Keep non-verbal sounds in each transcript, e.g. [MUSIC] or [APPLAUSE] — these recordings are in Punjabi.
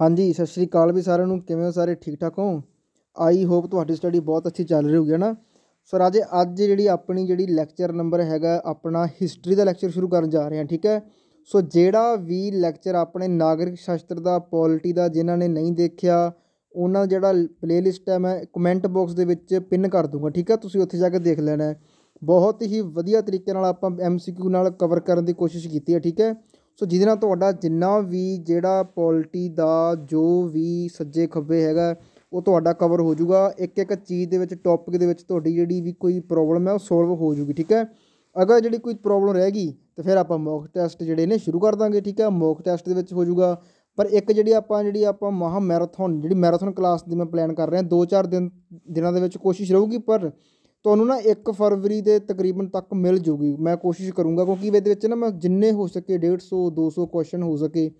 ਹਾਂਜੀ ਸਤਿ ਸ਼੍ਰੀ ਅਕਾਲ ਵੀ ਸਾਰਿਆਂ ਨੂੰ ਕਿਵੇਂ ਹੋ ਸਾਰੇ ਠੀਕ ਠਾਕ ਹੋ ਆਈ ਹੋਪ ਤੁਹਾਡੀ ਸਟੱਡੀ ਬਹੁਤ ਅੱਛੀ ਚੱਲ ਰਹੀ ਹੋਊਗੀ ਨਾ ਸੋ ਰਾਜੇ ਅੱਜ ਜਿਹੜੀ ਆਪਣੀ ਜਿਹੜੀ ਲੈਕਚਰ ਨੰਬਰ ਹੈਗਾ ਆਪਣਾ ਹਿਸਟਰੀ ਦਾ ਲੈਕਚਰ ਸ਼ੁਰੂ ਕਰਨ ਜਾ ਰਹੇ ਹਾਂ ਠੀਕ ਹੈ ਸੋ ਜਿਹੜਾ ਵੀ ਲੈਕਚਰ ਆਪਣੇ ਨਾਗਰਿਕ ਸ਼ਾਸਤਰ ਦਾ ਪੋਲਿਟੀ ਦਾ ਜਿਨ੍ਹਾਂ ਨੇ ਨਹੀਂ ਦੇਖਿਆ ਉਹਨਾਂ ਜਿਹੜਾ ਪਲੇਲਿਸਟ ਹੈ ਮੈਂ ਕਮੈਂਟ ਬਾਕਸ ਦੇ ਵਿੱਚ ਪਿੰਨ ਕਰ ਦੂੰਗਾ ਠੀਕ ਹੈ ਤੁਸੀਂ ਉੱਥੇ ਜਾ ਕੇ ਦੇਖ ਲੈਣਾ ਬਹੁਤ ਹੀ ਵਧੀਆ ਤਰੀਕੇ ਨਾਲ ਆਪਾਂ ਐਮਸੀਕਿਊ ਨਾਲ ਕਵਰ ਕਰਨ ਦੀ ਕੋਸ਼ਿਸ਼ ਕੀਤੀ ਹੈ ਠੀਕ ਹੈ ਸੋ ਜਿਹਦੇ ਨਾਲ ਤੁਹਾਡਾ ਜਿੰਨਾ ਵੀ ਜਿਹੜਾ ਪੋਲਿਟੀ ਦਾ ਜੋ ਵੀ ਸੱਜੇ ਖੱਬੇ ਹੈਗਾ ਉਹ ਤੁਹਾਡਾ ਕਵਰ ਹੋ ਜਾਊਗਾ ਇੱਕ ਇੱਕ ਚੀਜ਼ ਦੇ ਵਿੱਚ ਟੌਪਿਕ ਦੇ ਵਿੱਚ ਤੁਹਾਡੀ ਜਿਹੜੀ ਵੀ ਕੋਈ ਪ੍ਰੋਬਲਮ ਹੈ ਉਹ ਸੋਲਵ ਹੋ ਜਾਊਗੀ ਠੀਕ ਹੈ ਅਗਰ ਜਿਹੜੀ ਕੋਈ ਪ੍ਰੋਬਲਮ ਰਹਿ ਗਈ ਤਾਂ ਫਿਰ ਆਪਾਂ ਮੌਕ ਟੈਸਟ ਜਿਹੜੇ ਨੇ ਸ਼ੁਰੂ ਕਰ ਦਾਂਗੇ ਠੀਕ ਹੈ ਮੌਕ ਟੈਸਟ ਦੇ ਵਿੱਚ ਹੋ ਜਾਊਗਾ ਪਰ ਇੱਕ ਜਿਹੜੀ ਆਪਾਂ ਜਿਹੜੀ ਆਪਾਂ ਮਹਾ ਮੈਰਾਥਨ ਜਿਹੜੀ ਮੈਰਾਥਨ ਕਲਾਸ ਦੀ ਮੈਂ ਪਲਾਨ ਕਰ ਰਿਹਾ 2-4 ਦਿਨ ਦਿਨਾਂ ਦੇ ਵਿੱਚ ਕੋਸ਼ਿਸ਼ ਰਹੂਗੀ ਪਰ ਤੁਹਾਨੂੰ ਨਾ 1 ਫਰਵਰੀ ਦੇ ਤਕਰੀਬਨ ਤੱਕ ਮਿਲ ਜੂਗੀ ਮੈਂ ਕੋਸ਼ਿਸ਼ ਕਰੂੰਗਾ ਕਿਉਂਕਿ ਇਹਦੇ ਵਿੱਚ ਨਾ ਮੈਂ ਜਿੰਨੇ ਹੋ ਸਕੇ 150 200 ਕੁਐਸਚਨ ਹੋ ਸਕੇ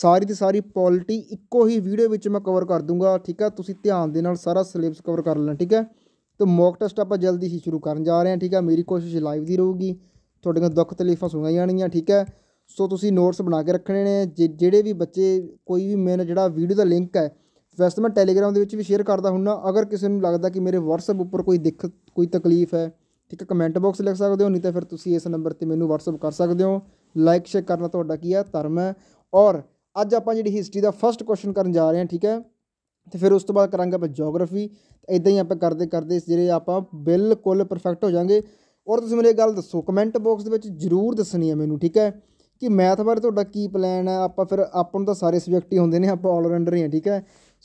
ਸਾਰੀ ਦੀ ਸਾਰੀ ਪੋਲਿਟੀ ਇੱਕੋ ਹੀ ਵੀਡੀਓ ਵਿੱਚ ਮੈਂ ਕਵਰ ਕਰ ਦੂੰਗਾ ਠੀਕ ਹੈ ਤੁਸੀਂ ਧਿਆਨ ਦੇ ਨਾਲ ਸਾਰਾ ਸਿਲੇਬਸ ਕਵਰ ਕਰ ਲੈਣਾ ਠੀਕ ਹੈ ਤੇ ਮੌਕ ਟੈਸਟ ਆਪਾਂ ਜਲਦੀ ਹੀ ਸ਼ੁਰੂ ਕਰਨ ਜਾ ਰਹੇ ਹਾਂ ਠੀਕ ਹੈ ਮੇਰੀ ਕੋਸ਼ਿਸ਼ ਲਾਈਵ ਦੀ ਰਹੂਗੀ ਤੁਹਾਡੀਆਂ ਦੁੱਖ ਤਕਲੀਫਾਂ ਸੁਣੀਆਂ ਜਾਣੀਆਂ ਠੀਕ ਹੈ ਸੋ ਤੁਸੀਂ ਨੋਟਸ ਬਣਾ ਕੇ ਰੱਖਣੇ ਨੇ ਜਿਹੜੇ ਵੀ ਬੱਚੇ ਕੋਈ ਵੀ ਮੇਨ ਜਿਹੜਾ ਵੀਡੀਓ ਦਾ ਲਿੰਕ ਹੈ ਵੈਸੇ ਮੈਂ ਟੈਲੀਗ੍ਰਾਮ ਦੇ ਵਿੱਚ ਵੀ ਸ਼ੇਅਰ ਕਰਦਾ ਹੁੰਨਾ ਅਗਰ ਕਿਸੇ ਨੂੰ ਲੱਗਦਾ ਕਿ ਮੇਰੇ WhatsApp ਉੱਪਰ ਕੋਈ ਦਿੱਕਤ ਕੋਈ ਤਕਲੀਫ ਹੈ ਠੀਕ ਹੈ ਕਮੈਂਟ ਬਾਕਸ ਲਿਖ ਸਕਦੇ ਹੋ ਨਹੀਂ ਤਾਂ ਫਿਰ ਤੁਸੀਂ ਇਸ ਨੰਬਰ ਤੇ ਮੈਨੂੰ WhatsApp ਕਰ ਸਕਦੇ ਹੋ ਲਾਈਕ ਸ਼ੇਅਰ ਕਰਨਾ ਤੁਹਾਡਾ ਕੀ ਹੈ ਧਰਮ ਹੈ ਔਰ ਅੱਜ ਆਪਾਂ ਜਿਹੜੀ ਹਿਸਟਰੀ ਦਾ ਫਰਸਟ ਕੁਐਸਚਨ ਕਰਨ ਜਾ ਰਹੇ ਹਾਂ ਠੀਕ ਹੈ ਤੇ ਫਿਰ ਉਸ ਤੋਂ ਬਾਅਦ ਕਰਾਂਗੇ ਆਪਾਂ ਜੀਓਗ੍ਰਾਫੀ ਇਦਾਂ ਹੀ ਆਪਾਂ ਕਰਦੇ ਕਰਦੇ ਜਿਹੜੇ ਆਪਾਂ ਬਿਲਕੁਲ ਪਰਫੈਕਟ ਹੋ ਜਾਾਂਗੇ ਔਰ ਤੁਸੀਂ ਮੈਨੂੰ ਇਹ ਗੱਲ ਦੱਸੋ ਕਮੈਂਟ ਬਾਕਸ ਦੇ ਵਿੱਚ ਜਰੂਰ ਦੱਸਣੀ ਹੈ ਮੈਨੂੰ ਠੀਕ ਹੈ ਕਿ ਮੈਥ ਬਾਰੇ ਤੁਹਾਡਾ ਕੀ ਪਲਾਨ ਹੈ ਆਪਾਂ ਫਿਰ ਆਪਾਂ ਨੂੰ ਤਾਂ ਸਾਰੇ ਸਬਜੈਕਟ ਹੀ ਹੁੰਦੇ ਨੇ ਆਪਾਂ ਆਲ ਰਾਉਂਡਰ ਹੀ ਆ ਠੀਕ ਹੈ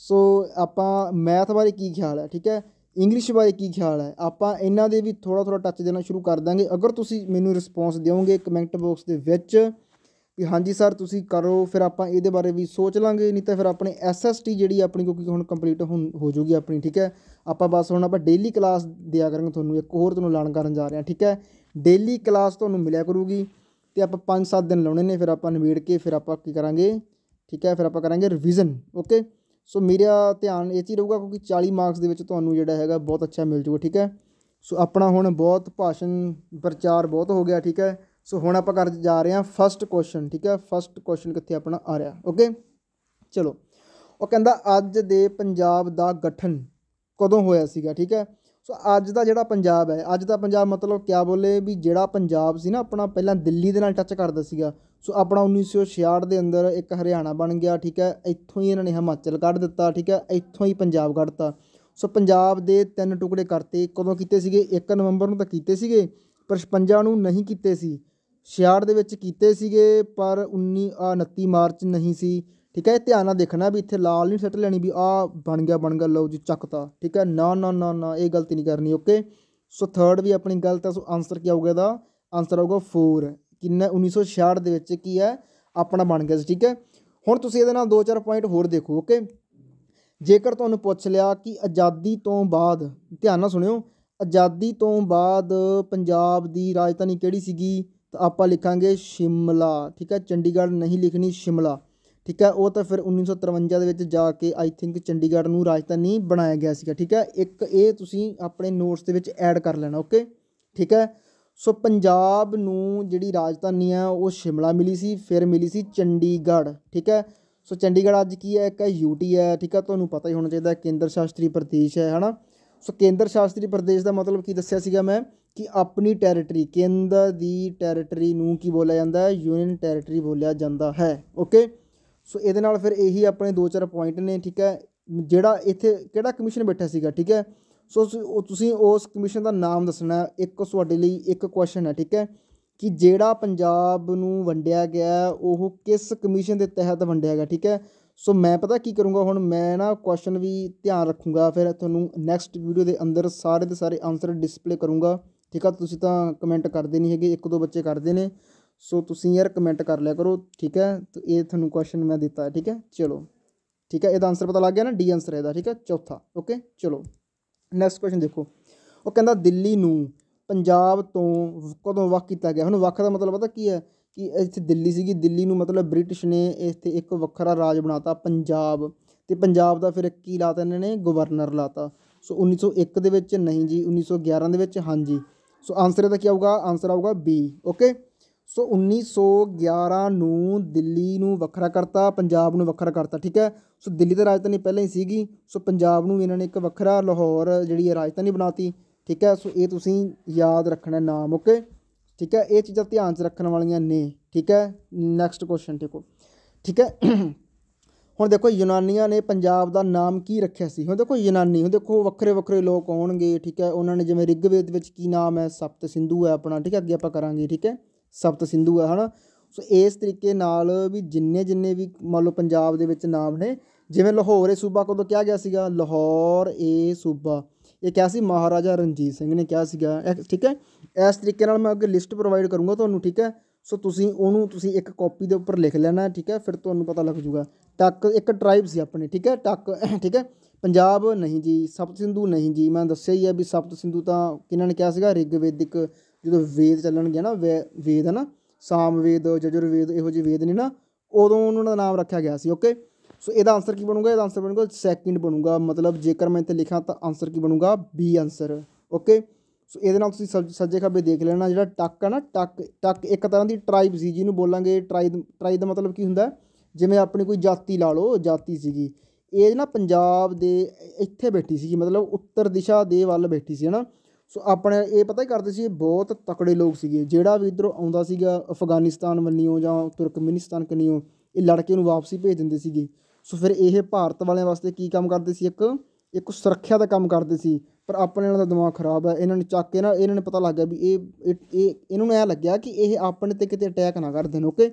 ਸੋ ਆਪਾਂ ਮੈਥ ਬਾਰੇ ਕੀ ਖਿਆਲ ਹੈ ਠੀਕ ਹੈ ਇੰਗਲਿਸ਼ ਬਾਰੇ ਕੀ ਖਿਆਲ ਹੈ ਆਪਾਂ ਇਹਨਾਂ ਦੇ ਵੀ ਥੋੜਾ ਥੋੜਾ ਟੱਚ ਦੇਣਾ ਸ਼ੁਰੂ ਕਰ ਦਾਂਗੇ ਅਗਰ ਤੁਸੀਂ ਮੈਨੂੰ ਰਿਸਪੌਂਸ ਦਿਓਗੇ ਕਮੈਂਟ ਬਾਕਸ ਦੇ ਵਿੱਚ ਵੀ ਹਾਂਜੀ ਸਰ ਤੁਸੀਂ ਕਰੋ ਫਿਰ ਆਪਾਂ ਇਹਦੇ ਬਾਰੇ ਵੀ ਸੋਚ ਲਾਂਗੇ ਨਹੀਂ ਤਾਂ ਫਿਰ ਆਪਣੇ ਐਸਐਸਟੀ ਜਿਹੜੀ ਆਪਣੀ ਕਿਉਂਕਿ ਹੁਣ ਕੰਪਲੀਟ ਹੋ ਜੂਗੀ ਆਪਣੀ ਠੀਕ ਹੈ ਆਪਾਂ ਬਸ ਹੁਣ ਆਪਾਂ ਡੇਲੀ ਕਲਾਸ ਦਿਆ ਕਰਾਂਗੇ ਤੁਹਾਨੂੰ ਇੱਕ ਹੋਰ ਤੁਹਾਨੂੰ ਐਲਾਨ ਕਰਨ ਜਾ ਰਹੇ ਹਾਂ ਠੀਕ ਹੈ ਡੇਲੀ ਕਲਾਸ ਤੁਹਾਨੂੰ ਮਿਲਿਆ ਕਰੂਗੀ ਤੇ ਆਪਾਂ 5-7 ਦਿਨ ਲਾਉਣੇ ਨੇ ਫਿਰ ਆਪਾਂ ਨਿਬੇੜ ਕੇ ਫਿਰ ਆਪਾਂ ਕੀ ਕਰਾਂਗੇ ਠੀਕ ਹੈ ਫਿਰ ਆਪਾਂ ਕਰਾਂਗੇ ਰਿਵੀਜ਼ਨ ਓਕੇ ਸੋ ਮੇਰਾ ਧਿਆਨ ਇਹ 'ਚ ਹੀ ਰਹੂਗਾ ਕਿਉਂਕਿ 40 ਮਾਰਕਸ ਦੇ ਵਿੱਚ ਤੁਹਾਨੂੰ ਜਿਹੜਾ ਹੈਗਾ ਬਹੁਤ ਅੱਛਾ ਮਿਲ ਜੂਗਾ ਠੀਕ ਹੈ ਸੋ ਆਪਣਾ ਹੁਣ ਬਹੁਤ ਭਾਸ਼ਣ ਪ੍ਰਚਾਰ ਬਹੁਤ ਹੋ ਗਿਆ ਠੀਕ ਹੈ ਸੋ ਹੁਣ ਆਪਾਂ ਕਰ ਜਾ ਰਹੇ ਹਾਂ ਫਸਟ ਕੁਐਸਚਨ ਠੀਕ ਹੈ ਫਸਟ ਕੁਐਸਚਨ ਕਿੱਥੇ ਆਪਣਾ ਆ ਰਿਹਾ ਓਕੇ ਚਲੋ ਉਹ ਕਹਿੰਦਾ ਅੱਜ ਦੇ ਪੰਜਾਬ ਦਾ ਗਠਨ ਕਦੋਂ ਹੋਇਆ ਸੀਗਾ ਠੀਕ ਹੈ ਸੋ ਅੱਜ ਦਾ ਜਿਹੜਾ ਪੰਜਾਬ ਹੈ ਅੱਜ ਦਾ ਪੰਜਾਬ ਮਤਲਬ ਕਿਆ ਬੋਲੇ ਵੀ ਜਿਹੜਾ ਪੰਜਾਬ ਸੀ ਨਾ ਆਪਣਾ ਪਹਿਲਾਂ ਦਿੱਲੀ ਦੇ ਨਾਲ ਟੱਚ ਕਰਦਾ ਸੀਗਾ ਸੋ ਆਪਣਾ 1966 ਦੇ ਅੰਦਰ ਇੱਕ ਹਰਿਆਣਾ ਬਣ ਗਿਆ ਠੀਕ ਹੈ ਇੱਥੋਂ ਹੀ ਇਹਨਾਂ ਨੇ ਹਿਮਾਚਲ ਕੱਢ ਦਿੱਤਾ ਠੀਕ ਹੈ ਇੱਥੋਂ ਹੀ ਪੰਜਾਬ ਕੱਢਤਾ ਸੋ ਪੰਜਾਬ ਦੇ ਤਿੰਨ ਟੁਕੜੇ ਕਰਤੇ ਕਦੋਂ ਕੀਤੇ ਸੀਗੇ 1 ਨਵੰਬਰ ਨੂੰ ਤਾਂ ਕੀਤੇ ਸੀਗੇ ਪਰ 56 ਨੂੰ ਨਹੀਂ ਕੀਤੇ ਸੀ 66 ਦੇ ਵਿੱਚ ਕੀਤੇ ਸੀਗੇ ਪਰ 19 29 ਮਾਰਚ ਨਹੀਂ ਸੀ ਠੀਕ ਹੈ ਇਹ ਧਿਆਨ ਨਾਲ ਦੇਖਣਾ ਵੀ ਇੱਥੇ ਲਾਲ ਨਹੀਂ ਸੱਟ ਲੈਣੀ ਵੀ ਆ ਬਣ ਗਿਆ ਬਣ ਗਿਆ ਲਓ ਜੀ ਚੱਕਤਾ ਠੀਕ ਹੈ ਨਾ ਨਾ ਨਾ ਨਾ ਇਹ ਗਲਤੀ ਨਹੀਂ ਕਰਨੀ ਓਕੇ ਸੋ ਥਰਡ ਵੀ ਆਪਣੀ ਗਲਤ ਹੈ ਸੋ ਆਨਸਰ ਕੀ ਆਊਗਾ ਇਹਦਾ ਆਨਸਰ ਆਊਗਾ 4 ਕਿੰਨਾ 1966 ਦੇ ਵਿੱਚ ਕੀ ਹੈ ਆਪਣਾ ਬਣ ਗਿਆ ਸੀ ਠੀਕ ਹੈ ਹੁਣ ਤੁਸੀਂ ਇਹਦੇ ਨਾਲ ਦੋ ਚਾਰ ਪੁਆਇੰਟ ਹੋਰ ਦੇਖੋ ਓਕੇ ਜੇਕਰ ਤੁਹਾਨੂੰ ਪੁੱਛ ਲਿਆ ਕਿ ਆਜ਼ਾਦੀ ਤੋਂ ਬਾਅਦ ਧਿਆਨ ਨਾਲ ਸੁਣਿਓ ਆਜ਼ਾਦੀ ਤੋਂ ਬਾਅਦ ਪੰਜਾਬ ਦੀ ਰਾਜਧਾਨੀ ਕਿਹੜੀ ਸੀਗੀ ਤਾਂ ਆਪਾਂ ਲਿਖਾਂਗੇ ਸ਼ਿਮਲਾ ਠੀਕ ਹੈ ਚੰਡੀਗੜ੍ਹ ਨਹੀਂ ਲਿਖਣੀ ਸ਼ਿਮਲਾ ਠੀਕ ਹੈ ਉਹ ਤਾਂ ਫਿਰ 1953 ਦੇ ਵਿੱਚ ਜਾ ਕੇ ਆਈ ਥਿੰਕ ਚੰਡੀਗੜ੍ਹ ਨੂੰ ਰਾਜਧਾਨੀ ਬਣਾਇਆ ਗਿਆ ਸੀਗਾ ਠੀਕ ਹੈ ਇੱਕ ਇਹ ਤੁਸੀਂ ਆਪਣੇ ਨੋਟਸ ਦੇ ਵਿੱਚ ਐਡ ਕਰ ਲੈਣਾ ਓਕੇ ਠੀਕ ਹੈ ਸੋ ਪੰਜਾਬ ਨੂੰ ਜਿਹੜੀ ਰਾਜਧਾਨੀ ਆ ਉਹ ਸ਼ਿਮਲਾ ਮਿਲੀ ਸੀ ਫਿਰ ਮਿਲੀ ਸੀ ਚੰਡੀਗੜ੍ਹ ਠੀਕ ਹੈ ਸੋ ਚੰਡੀਗੜ੍ਹ ਅੱਜ ਕੀ ਹੈ ਇੱਕ ਯੂਟੀ ਹੈ ਠੀਕ ਹੈ ਤੁਹਾਨੂੰ ਪਤਾ ਹੀ ਹੋਣਾ ਚਾਹੀਦਾ ਕੇਂਦਰ ਸ਼ਾਸਤਰੀ ਪ੍ਰਦੇਸ਼ ਹੈ ਹਨਾ ਸੋ ਕੇਂਦਰ ਸ਼ਾਸਤਰੀ ਪ੍ਰਦੇਸ਼ ਦਾ ਮਤਲਬ ਕੀ ਦੱਸਿਆ ਸੀਗਾ ਮੈਂ ਕਿ ਆਪਣੀ ਟੈਰੀਟਰੀ ਕੇਂਦਰ ਦੀ ਟੈਰੀਟਰੀ ਨੂੰ ਕੀ ਬੋਲਿਆ ਜਾਂਦਾ ਹੈ ਯੂਨੀਅਨ ਟੈਰੀਟਰੀ ਬੋਲਿਆ ਜਾਂਦਾ ਹੈ ਓਕੇ ਸੋ ਇਹਦੇ ਨਾਲ ਫਿਰ ਇਹੀ ਆਪਣੇ ਦੋ ਚਾਰ ਪੁਆਇੰਟ ਨੇ ਠੀਕ ਹੈ ਜਿਹੜਾ ਇੱਥੇ ਕਿਹੜਾ ਕਮਿਸ਼ਨ ਬੈਠਾ ਸੀਗਾ ਠੀਕ ਹੈ ਸੋ ਤੁਸੀਂ ਉਸ ਕਮਿਸ਼ਨ ਦਾ ਨਾਮ ਦੱਸਣਾ ਇੱਕ ਤੁਹਾਡੇ ਲਈ ਇੱਕ ਕੁਐਸਚਨ ਹੈ ਠੀਕ ਹੈ ਕਿ ਜਿਹੜਾ ਪੰਜਾਬ ਨੂੰ ਵੰਡਿਆ ਗਿਆ ਉਹ ਕਿਸ ਕਮਿਸ਼ਨ ਦੇ ਤਹਿਤ ਵੰਡਿਆ ਗਿਆ ਠੀਕ ਹੈ ਸੋ ਮੈਂ ਪਤਾ ਕੀ ਕਰੂੰਗਾ ਹੁਣ ਮੈਂ ਨਾ ਕੁਐਸਚਨ ਵੀ ਧਿਆਨ ਰੱਖੂੰਗਾ ਫਿਰ ਤੁਹਾਨੂੰ ਨੈਕਸਟ ਵੀਡੀਓ ਦੇ ਅੰਦਰ ਸਾਰੇ ਦੇ ਸਾਰੇ ਆਨਸਰ ਡਿਸਪਲੇ ਕਰੂੰਗਾ ਠੀਕ ਆ ਤੁਸੀਂ ਤਾਂ ਕਮੈਂਟ ਕਰਦੇ ਨਹੀਂ ਹੈਗੇ ਇੱਕ ਦੋ ਬੱਚੇ ਕਰਦੇ ਨੇ ਸੋ ਤੁਸੀਂ ਯਾਰ ਕਮੈਂਟ ਕਰ ਲਿਆ ਕਰੋ ਠੀਕ ਹੈ ਤੇ ਇਹ ਤੁਹਾਨੂੰ ਕੁਐਸਚਨ ਮੈਂ ਦਿੱਤਾ ਠੀਕ ਹੈ ਚਲੋ ਠੀਕ ਹੈ ਇਹਦਾ ਆਨਸਰ ਪਤਾ ਲੱਗ ਗਿਆ ਨਾ ਡੀ ਆਨਸਰ ਇਹਦਾ ਠੀਕ ਹੈ ਚੌਥਾ ਓਕੇ ਚਲੋ ਨੈਕਸਟ ਕੁਐਸਚਨ ਦੇਖੋ ਉਹ ਕਹਿੰਦਾ ਦਿੱਲੀ ਨੂੰ ਪੰਜਾਬ ਤੋਂ ਕਦੋਂ ਵੱਖ ਕੀਤਾ ਗਿਆ ਹੁਣ ਵੱਖ ਦਾ ਮਤਲਬ ਪਤਾ ਕੀ ਹੈ ਕਿ ਇੱਥੇ ਦਿੱਲੀ ਸੀਗੀ ਦਿੱਲੀ ਨੂੰ ਮਤਲਬ ਬ੍ਰਿਟਿਸ਼ ਨੇ ਇੱਥੇ ਇੱਕ ਵੱਖਰਾ ਰਾਜ ਬਣਾਤਾ ਪੰਜਾਬ ਤੇ ਪੰਜਾਬ ਦਾ ਫਿਰ ਕੀ ਲਾਤਾ ਇਹਨਾਂ ਨੇ ਗਵਰਨਰ ਲਾਤਾ ਸੋ 1901 ਦੇ ਵਿੱਚ ਨਹੀਂ ਜੀ 1911 ਦੇ ਵਿੱਚ ਹਾਂਜੀ ਸੋ ਆਨਸਰ ਇਹਦਾ ਕੀ ਆਊਗਾ ਆਨਸਰ ਆਊਗਾ ਬੀ ਓਕੇ ਸੋ 1911 ਨੂੰ ਦਿੱਲੀ ਨੂੰ ਵੱਖਰਾ ਕਰਤਾ ਪੰਜਾਬ ਨੂੰ ਵੱਖਰਾ ਕਰਤਾ ਠੀਕ ਹੈ ਸੋ ਦਿੱਲੀ ਤਾਂ ਰਾਜਧਾਨੀ ਪਹਿਲਾਂ ਹੀ ਸੀਗੀ ਸੋ ਪੰਜਾਬ ਨੂੰ ਇਹਨਾਂ ਨੇ ਇੱਕ ਵੱਖਰਾ ਲਾਹੌਰ ਜਿਹੜੀ ਹੈ ਰਾਜਧਾਨੀ ਬਣਾਤੀ ਠੀਕ ਹੈ ਸੋ ਇਹ ਤੁਸੀਂ ਯਾਦ ਰੱਖਣਾ ਨਾਮ ਓਕੇ ਠੀਕ ਹੈ ਇਹ ਚੀਜ਼ਾਂ ਧਿਆਨ 'ਚ ਰੱਖਣ ਵਾਲੀਆਂ ਨੇ ਠੀਕ ਹੈ ਨੈਕਸਟ ਕੁਐਸਚਨ ਦੇਖੋ ਠੀਕ ਹੈ [CLEARS THROAT] ਹੁਣ ਦੇਖੋ ਯੂਨਾਨੀਆਂ ਨੇ ਪੰਜਾਬ ਦਾ ਨਾਮ ਕੀ ਰੱਖਿਆ ਸੀ ਹੁਣ ਦੇਖੋ ਯੂਨਾਨੀ ਹੁਣ ਦੇਖੋ ਵੱਖਰੇ ਵੱਖਰੇ ਲੋਕ ਆਉਣਗੇ ਠੀਕ ਹੈ ਉਹਨਾਂ ਨੇ ਜਿਵੇਂ ਰਿਗਵੇਦ ਵਿੱਚ ਕੀ ਨਾਮ ਹੈ ਸਪਤ ਸਿੰਧੂ ਹੈ ਆਪਣਾ ਠੀਕ ਹੈ ਅੱਗੇ ਆਪਾਂ ਕਰਾਂਗੇ ਠੀਕ ਹੈ ਸਪਤ ਸਿੰਧੂ ਆ ਹਨਾ ਸੋ ਇਸ ਤਰੀਕੇ ਨਾਲ ਵੀ ਜਿੰਨੇ ਜਿੰਨੇ ਵੀ ਮੰਨ ਲਓ ਪੰਜਾਬ ਦੇ ਵਿੱਚ ਨਾਮ ਨੇ ਜਿਵੇਂ ਲਾਹੌਰ ਇਹ ਸੂਬਾ ਕਦੋਂ ਕਿਹਾ ਗਿਆ ਸੀਗਾ ਲਾਹੌਰ ਇਹ ਸੂਬਾ ਇਹ ਕਿਹਾ ਸੀ ਮਹਾਰਾਜਾ ਰਣਜੀਤ ਸਿੰਘ ਨੇ ਕਿਹਾ ਸੀਗਾ ਠੀਕ ਹੈ ਇਸ ਤਰੀਕੇ ਨਾਲ ਮੈਂ ਅੱਗੇ ਲਿਸਟ ਪ੍ਰੋਵਾਈਡ ਕਰੂੰਗਾ ਤੁਹਾਨੂੰ ਠੀਕ ਹੈ ਸੋ ਤੁਸੀਂ ਉਹਨੂੰ ਤੁਸੀਂ ਇੱਕ ਕਾਪੀ ਦੇ ਉੱਪਰ ਲਿਖ ਲੈਣਾ ਠੀਕ ਹੈ ਫਿਰ ਤੁਹਾਨੂੰ ਪਤਾ ਲੱਗ ਜੂਗਾ ਟੱਕ ਇੱਕ ਟ੍ਰਾਈਬ ਸੀ ਆਪਣੇ ਠੀਕ ਹੈ ਟੱਕ [CLEARS THROAT] ਠੀਕ ਹੈ ਪੰਜਾਬ ਨਹੀਂ ਜੀ ਸਪਤ ਸਿੰਧੂ ਨਹੀਂ ਜੀ ਮੈਂ ਦੱਸਿਆ ਹੀ ਆ ਵੀ ਸਪਤ ਸਿੰਧੂ ਤਾਂ ਕਿਹਨਾਂ ਨੇ ਕਿਹਾ ਸੀਗਾ ਰਿਗਵੈਦਿਕ ਜਦੋਂ ਵੇਦ ਚੱਲਣਗੇ ਨਾ ਵੇਦ ਹੈ ਨਾ ਸਾਮਵੇਦ ਜਜੁਰਵੇਦ ਇਹੋ ਜਿਹੇ ਵੇਦ ਨੇ ਨਾ ਉਦੋਂ ਉਹਨਾਂ ਦਾ ਨਾਮ ਰੱਖਿਆ ਗਿਆ ਸੀ ਓਕੇ ਸੋ ਇਹਦਾ ਆਨਸਰ ਕੀ ਬਣੂਗਾ ਇਹਦਾ ਆਨਸਰ ਬਣੂਗਾ ਸੈਕਿੰਡ ਬਣੂਗਾ ਮਤਲਬ ਜੇਕਰ ਮੈਂ ਇੱਥੇ ਲਿਖਾਂ ਤਾਂ ਆਨਸਰ ਕੀ ਬਣੂਗਾ ਬੀ ਆਨਸਰ ਓਕੇ ਸੋ ਇਹਦੇ ਨਾਲ ਤੁਸੀਂ ਸੱਜੇ ਖੱਬੇ ਦੇਖ ਲੈਣਾ ਜਿਹੜਾ ਟੱਕ ਹੈ ਨਾ ਟੱਕ ਟੱਕ ਇੱਕ ਤਰ੍ਹਾਂ ਦੀ ਟ੍ਰਾਈਬ ਸੀ ਜਿਹਨੂੰ ਬੋਲਾਂਗੇ ਟ੍ਰਾਈਬ ਟ੍ਰਾਈਬ ਦਾ ਮਤਲਬ ਕੀ ਹੁੰਦਾ ਜਿਵੇਂ ਆਪਣੀ ਕੋਈ ਜਾਤੀ ਲਾ ਲਓ ਜਾਤੀ ਸੀਗੀ ਇਹ ਨਾ ਪੰਜਾਬ ਦੇ ਇੱਥੇ ਬੈਠੀ ਸੀਗੀ ਮਤਲਬ ਉੱਤਰ ਦਿਸ਼ਾ ਦੇ ਵੱਲ ਬੈਠੀ ਸੀ ਹਨਾ ਸੋ ਆਪਣੇ ਇਹ ਪਤਾ ਹੀ ਕਰਦੇ ਸੀ ਇਹ ਬਹੁਤ ਤਕੜੇ ਲੋਕ ਸੀਗੇ ਜਿਹੜਾ ਵੀ ਇਧਰੋਂ ਆਉਂਦਾ ਸੀਗਾ ਅਫਗਾਨਿਸਤਾਨ ਵੱਲੋਂ ਜਾਂ ਤੁਰਕਮਿਨਿਸਤਾਨ ਕਨੀਓਂ ਇਹ ਲੜਕੇ ਨੂੰ ਵਾਪਸੀ ਭੇਜ ਦਿੰਦੇ ਸੀਗੇ ਸੋ ਫਿਰ ਇਹ ਭਾਰਤ ਵਾਲਿਆਂ ਵਾਸਤੇ ਕੀ ਕੰਮ ਕਰਦੇ ਸੀ ਇੱਕ ਇੱਕ ਸੁਰੱਖਿਆ ਦਾ ਕੰਮ ਕਰਦੇ ਸੀ ਪਰ ਆਪਣੇ ਨਾਲ ਦਾ ਦਿਮਾਗ ਖਰਾਬ ਹੈ ਇਹਨਾਂ ਨੇ ਚੱਕ ਕੇ ਨਾ ਇਹਨਾਂ ਨੇ ਪਤਾ ਲੱਗ ਗਿਆ ਵੀ ਇਹ ਇਹ ਇਹਨੂੰ ਨੂੰ ਐ ਲੱਗਿਆ ਕਿ ਇਹ ਆਪਣੇ ਤੇ ਕਿਤੇ ਅਟੈਕ ਨਾ ਕਰ ਦੇਣ ਓਕੇ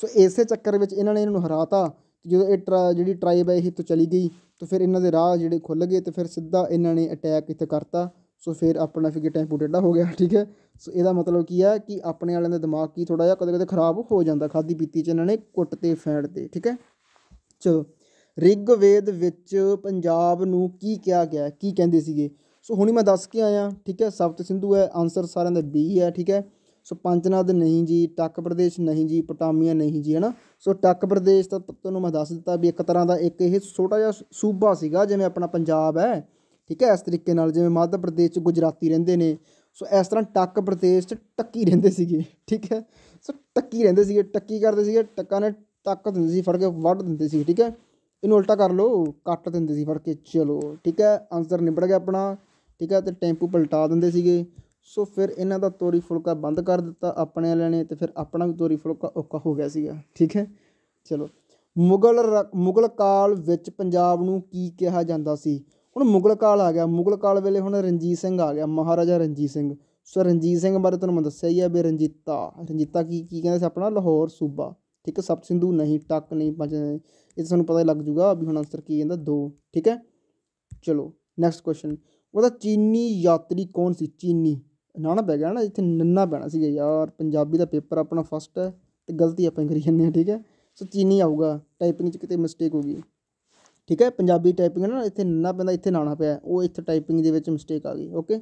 ਸੋ ਇਸੇ ਚੱਕਰ ਵਿੱਚ ਇਹਨਾਂ ਨੇ ਇਹਨਾਂ ਨੂੰ ਹਰਾਤਾ ਜਦੋਂ ਇਹ ਜਿਹੜੀ ਟ੍ਰਾਈਬ ਹੈ ਇਹ ਤੋਂ ਚਲੀ ਗਈ ਤਾਂ ਫਿਰ ਇਹਨਾਂ ਦੇ ਰਾਹ ਜਿਹੜੇ ਖੁੱਲ ਗਏ ਤੇ ਫਿਰ ਸਿੱਧਾ ਇਹਨਾਂ ਨੇ ਅਟੈਕ ਇੱਥੇ ਕਰਤਾ ਸੋ ਫਿਰ ਆਪਣਾ ਫਿਗਰ ਟੈਂਪੂ ਟੇਢਾ ਹੋ ਗਿਆ ਠੀਕ ਹੈ ਸੋ ਇਹਦਾ ਮਤਲਬ ਕੀ ਹੈ ਕਿ ਆਪਣੇ ਵਾਲਿਆਂ ਦਾ ਦਿਮਾਗ ਕੀ ਥੋੜਾ ਜਿਹਾ ਕਦੇ ਕਦੇ ਖਰਾਬ ਹੋ ਜਾਂਦਾ ਖਾਦੀ ਪੀਤੀ ਚ ਇਹਨਾਂ ਨੇ ਕੁੱਟ ਤੇ ਫੈੜ ਤੇ ਠੀਕ ਹੈ ਚਲੋ ਰਿਗ ਵੇਦ ਵਿੱਚ ਪੰਜਾਬ ਨੂੰ ਕੀ ਕਿਹਾ ਗਿਆ ਕੀ ਕਹਿੰਦੇ ਸੀਗੇ ਸੋ ਹੁਣੀ ਮੈਂ ਦੱਸ ਕੇ ਆਇਆ ਠੀਕ ਹੈ ਸਪਤ ਸਿੰਧੂ ਹੈ ਆਨਸਰ ਸਾਰਿਆਂ ਦਾ ਬੀ ਹੈ ਠੀਕ ਹੈ ਸੋ ਪੰਚਨਾਦ ਨਹੀਂ ਜੀ ਟੱਕ ਪ੍ਰਦੇਸ਼ ਨਹੀਂ ਜੀ ਪਟਾਮੀਆਂ ਨਹੀਂ ਜੀ ਹਨਾ ਸੋ ਟੱਕ ਪ੍ਰਦੇਸ਼ ਤਾਂ ਤੁਹਾਨੂੰ ਮੈਂ ਦੱਸ ਦਿੱਤਾ ਵੀ ਇੱਕ ਤਰ੍ਹਾਂ ਦਾ ਇੱਕ ਇਹ ਛੋਟਾ ਜਿਹਾ ਸੂਬਾ ਸੀਗਾ ਜਿਵੇਂ ਆਪਣਾ ਪੰਜਾਬ ਹੈ ਠੀਕ ਹੈ ਇਸ ਤਰੀਕੇ ਨਾਲ ਜਿਵੇਂ ਮੱਧ ਪ੍ਰਦੇਸ਼ 'ਚ ਗੁਜਰਾਤੀ ਰਹਿੰਦੇ ਨੇ ਸੋ ਇਸ ਤਰ੍ਹਾਂ ਟੱਕ ਪ੍ਰਦੇਸ਼ 'ਚ ਟੱਕੀ ਰਹਿੰਦੇ ਸੀਗੇ ਠੀਕ ਹੈ ਸੋ ਟੱਕੀ ਰਹਿੰਦੇ ਸੀਗੇ ਟੱਕੀ ਕਰਦੇ ਸੀਗੇ ਟੱਕਾ ਨੇ ਟੱਕ ਦਿੰਦੇ ਸੀ ਫੜ ਕੇ ਵੱਢ ਦਿੰਦੇ ਸੀ ਠੀਕ ਹੈ ਇਹਨੂੰ ਉਲਟਾ ਕਰ ਲਓ ਕੱਟ ਦਿੰਦੇ ਸੀ ਫੜ ਕੇ ਚਲੋ ਠੀਕ ਹੈ ਆਨਸਰ ਨਿਬੜ ਗਿਆ ਆਪਣਾ ਠੀਕ ਹੈ ਤੇ ਟੈਂਪੂ ਪਲਟਾ ਦਿੰਦੇ ਸੀਗੇ ਸੋ ਫਿਰ ਇਹਨਾਂ ਦਾ ਤੋਰੀ ਫੁਲਕਾ ਬੰਦ ਕਰ ਦਿੱਤਾ ਆਪਣੇ ਵਾਲਿਆਂ ਨੇ ਤੇ ਫਿਰ ਆਪਣਾ ਵੀ ਤੋਰੀ ਫੁਲਕਾ ਔਕਾ ਹੋ ਗਿਆ ਸੀਗਾ ਠੀਕ ਹੈ ਚਲੋ ਮੁਗਲ ਮੁਗਲ ਕਾਲ ਵਿੱਚ ਪੰਜਾਬ ਨੂੰ ਕੀ ਕਿਹਾ ਜਾਂਦਾ ਸੀ ਹੁਣ ਮੁਗਲ ਕਾਲ ਆ ਗਿਆ ਮੁਗਲ ਕਾਲ ਵੇਲੇ ਹੁਣ ਰਣਜੀਤ ਸਿੰਘ ਆ ਗਿਆ ਮਹਾਰਾਜਾ ਰਣਜੀਤ ਸਿੰਘ ਸੋ ਰਣਜੀਤ ਸਿੰਘ ਬਾਰੇ ਤੁਹਾਨੂੰ ਮੈਂ ਦੱਸਿਆ ਹੀ ਆ ਵੀ ਰਣਜੀਤਾ ਰਣਜੀਤਾ ਕੀ ਕੀ ਕਹਿੰਦੇ ਸੀ ਆਪਣਾ ਲਾਹੌਰ ਸੂਬਾ ਠੀਕ ਹੈ ਸਬ ਸਿੰਧੂ ਨਹੀਂ ਟੱਕ ਨਹੀਂ ਪੰਜ ਇਹ ਤੁਹਾਨੂੰ ਪਤਾ ਲੱਗ ਜੂਗਾ ਵੀ ਹੁਣ ਆਨਸਰ ਕੀ ਜਾਂਦਾ ਦੋ ਠੀਕ ਹੈ ਚਲੋ ਨੈਕਸਟ ਕੁਐਸਚਨ ਉਹਦਾ ਚੀਨੀ ਯਾਤਰੀ ਕੌਣ ਸੀ ਚੀਨੀ ਨਾ ਨਾ ਪੈ ਗਿਆ ਨਾ ਇੱਥੇ ਨੰਨਾ ਪੈਣਾ ਸੀ ਯਾਰ ਪੰਜਾਬੀ ਦਾ ਪੇਪਰ ਆਪਣਾ ਫਸਟ ਹੈ ਤੇ ਗਲਤੀ ਆਪਾਂ ਕਰੀ ਜਾਂਦੇ ਆ ਠੀਕ ਹੈ ਸੋ ਚੀਨੀ ਆਊਗਾ ਟਾਈਪਿੰਗ 'ਚ ਕਿਤੇ ਮਿਸਟੇਕ ਹੋ ਗਈ ਠੀਕ ਹੈ ਪੰਜਾਬੀ ਟਾਈਪਿੰਗ ਨਾ ਇੱਥੇ ਨੰਨਾ ਪੈਂਦਾ ਇੱਥੇ ਨਾਣਾ ਪਿਆ ਉਹ ਇੱਥੇ ਟਾਈਪਿੰਗ ਦੇ ਵਿੱਚ ਮਿਸਟੇਕ ਆ ਗਈ ਓਕੇ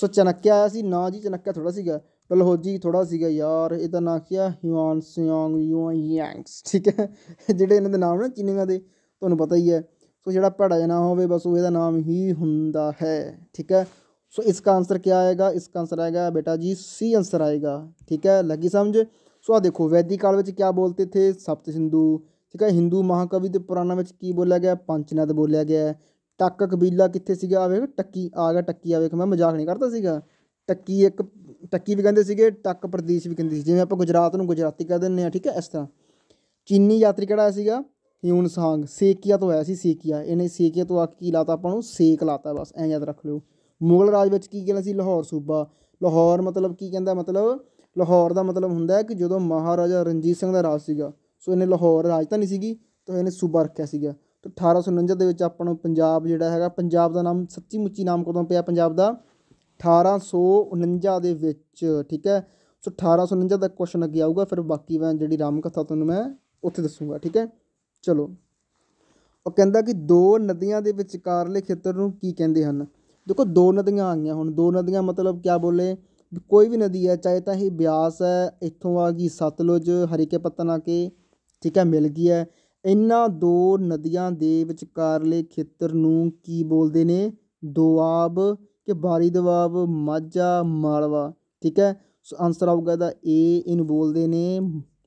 ਸੋ ਚਨਕਿਆ ਆਇਆ ਸੀ ਨਾ ਜੀ ਚਨਕਿਆ ਥੋੜਾ ਸੀਗਾ ਡਲਹੋਜੀ ਥੋੜਾ ਸੀਗਾ ਯਾਰ ਇਹਦਾ ਨਾਂ ਕੀ ਆ ਹਿਵਾਨ ਸਿਓਂਗ ਯੂ ਯੈਂਗਸ ਠੀਕ ਹੈ ਜਿਹੜੇ ਇਹਨਾਂ ਦੇ ਨਾਮ ਨੇ ਚੀਨੀਆਂ ਦੇ ਤੁਹਾਨੂੰ ਪਤਾ ਹੀ ਹੈ ਸੋ ਜਿਹੜਾ ਭੜਾ ਜਨਾ ਹੋਵੇ ਬਸ ਉਹ ਇਹਦਾ ਨਾਮ ਹੀ ਹੁੰਦਾ ਹੈ ਠੀਕ ਹੈ ਸੋ ਇਸ ਦਾ ਆਨਸਰ ਕੀ ਆਏਗਾ ਇਸ ਦਾ ਆਨਸਰ ਆਏਗਾ ਬੇਟਾ ਜੀ ਸੀ ਆਨਸਰ ਆਏਗਾ ਠੀਕ ਹੈ ਲੱਗੀ ਸਮਝ ਸੋ ਆ ਦੇਖੋ ਵੈਦਿਕ ਕਾਲ ਵਿੱਚ ਕੀ ਬੋਲਤੇ ਥੇ ਸਪਤ ਸਿੰਧੂ ਠੀਕ ਹੈ ਹਿੰਦੂ ਮਹਾਕਵੀ ਦੇ ਪੁਰਾਣਾ ਵਿੱਚ ਕੀ ਬੋਲਿਆ ਗਿਆ ਪੰਚਨਦ ਬੋਲਿਆ ਗਿਆ ਟੱਕ ਕਬੀਲਾ ਕਿੱਥੇ ਸੀਗਾ ਆਵੇ ਟੱਕੀ ਆ ਗਿਆ ਟੱਕੀ ਆਵੇ ਮੈਂ ਮਜ਼ਾਕ ਨਹੀਂ ਕਰਦਾ ਸੀਗਾ ਟੱਕੀ ਇੱਕ ਟੱਕੀ ਵੀ ਕਹਿੰਦੇ ਸੀਗੇ ਟੱਕ ਪ੍ਰਦੇਸ਼ ਵੀ ਕਹਿੰਦੇ ਸੀ ਜਿਵੇਂ ਆਪਾਂ ਗੁਜਰਾਤ ਨੂੰ ਗੁਜਰਾਤੀ ਕਹਿ ਦਿੰਨੇ ਆ ਠੀਕ ਹੈ ਇਸ ਤਰ੍ਹਾਂ ਚੀਨੀ ਯਾਤਰੀ ਕਿਹੜਾ ਸੀਗਾ ਹਿਊਨ ਸਾਂਗ ਸੇਕੀਆ ਤੋਂ ਆਇਆ ਸੀ ਸੇਕੀਆ ਇਹਨੇ ਸੇਕੀਆ ਤੋਂ ਆ ਕੀ ਲਾਤਾ ਆਪਾਂ ਨੂੰ ਸੇਕ ਲਾਤਾ ਬਸ ਐਂ ਯਾਦ ਰੱਖ ਲਿਓ ਮੁਗਲ ਰਾਜ ਵਿੱਚ ਕੀ ਕਹਿੰਦਾ ਸੀ ਲਾਹੌਰ ਸੂਬਾ ਲਾਹੌਰ ਮਤਲਬ ਕੀ ਕਹਿੰਦਾ ਮਤਲਬ ਲਾਹੌਰ ਦਾ ਮਤਲਬ ਹੁੰਦਾ ਹੈ ਕਿ ਜਦੋਂ ਮਹਾਰਾਜਾ ਰਣਜੀਤ ਸਿੰਘ ਦਾ ਰਾਜ ਸੀਗਾ ਸੋ ਇਹਨੇ ਲਾਹੌਰ ਰਾਜਧਾਨੀ ਸੀਗੀ ਤਾਂ ਇਹਨੇ ਸੂਬਾ ਰੱਖਿਆ ਸੀਗਾ ਤੇ 1849 ਦੇ ਵਿੱਚ ਆਪਾਂ ਨੂੰ ਪੰਜਾਬ ਜਿਹੜਾ ਹੈਗਾ ਪੰਜਾਬ ਦਾ ਨਾਮ ਸੱਚੀ ਮੁੱਚੀ ਨਾਮ ਕਦੋਂ ਪਿਆ ਪੰਜਾਬ ਦਾ 1849 ਦੇ ਵਿੱਚ ਠੀਕ ਹੈ ਸੋ 1849 ਦਾ ਕੁਐਸਚਨ ਅੱਗੇ ਆਊਗਾ ਫਿਰ ਬਾਕੀ ਮੈਂ ਜਿਹੜੀ ਰਾਮ ਕਥਾ ਤੁਹਾਨੂੰ ਮੈਂ ਉੱਥੇ ਦੱਸੂਗਾ ਠੀਕ ਹੈ ਚਲੋ ਉਹ ਕਹਿੰਦਾ ਕਿ ਦੋ ਨਦੀਆਂ ਦੇ ਵਿਚਕਾਰਲੇ ਖੇਤਰ ਨੂੰ ਕੀ ਕਹਿੰਦੇ ਹਨ ਦੇਖੋ ਦੋ ਨਦੀਆਂ ਆਈਆਂ ਹੁਣ ਦੋ ਨਦੀਆਂ ਮਤਲਬ ਕੀ ਬੋਲੇ ਕੋਈ ਵੀ ਨਦੀ ਹੈ ਚਾਹੇ ਤਾਂ ਇਹ ਬਿਆਸ ਹੈ ਇੱਥੋਂ ਆ ਗਈ ਸਤਲੁਜ ਹਰੀਕੇ ਪੱਤਨਾ ਕੇ ਠੀਕ ਹੈ ਮਿਲ ਗਈ ਹੈ ਇਹਨਾਂ ਦੋ ਨਦੀਆਂ ਦੇ ਵਿਚਕਾਰਲੇ ਖੇਤਰ ਨੂੰ ਕੀ ਬੋਲਦੇ ਨੇ ਦੁਆਬ ਕਿ ਬਾਰੀ ਦੁਆਬ ਮਾਝਾ ਮਾਲਵਾ ਠੀਕ ਹੈ ਸੋ ਆਨਸਰ ਆਊਗਾ ਦਾ ਏ ਇਹਨੂੰ ਬੋਲਦੇ ਨੇ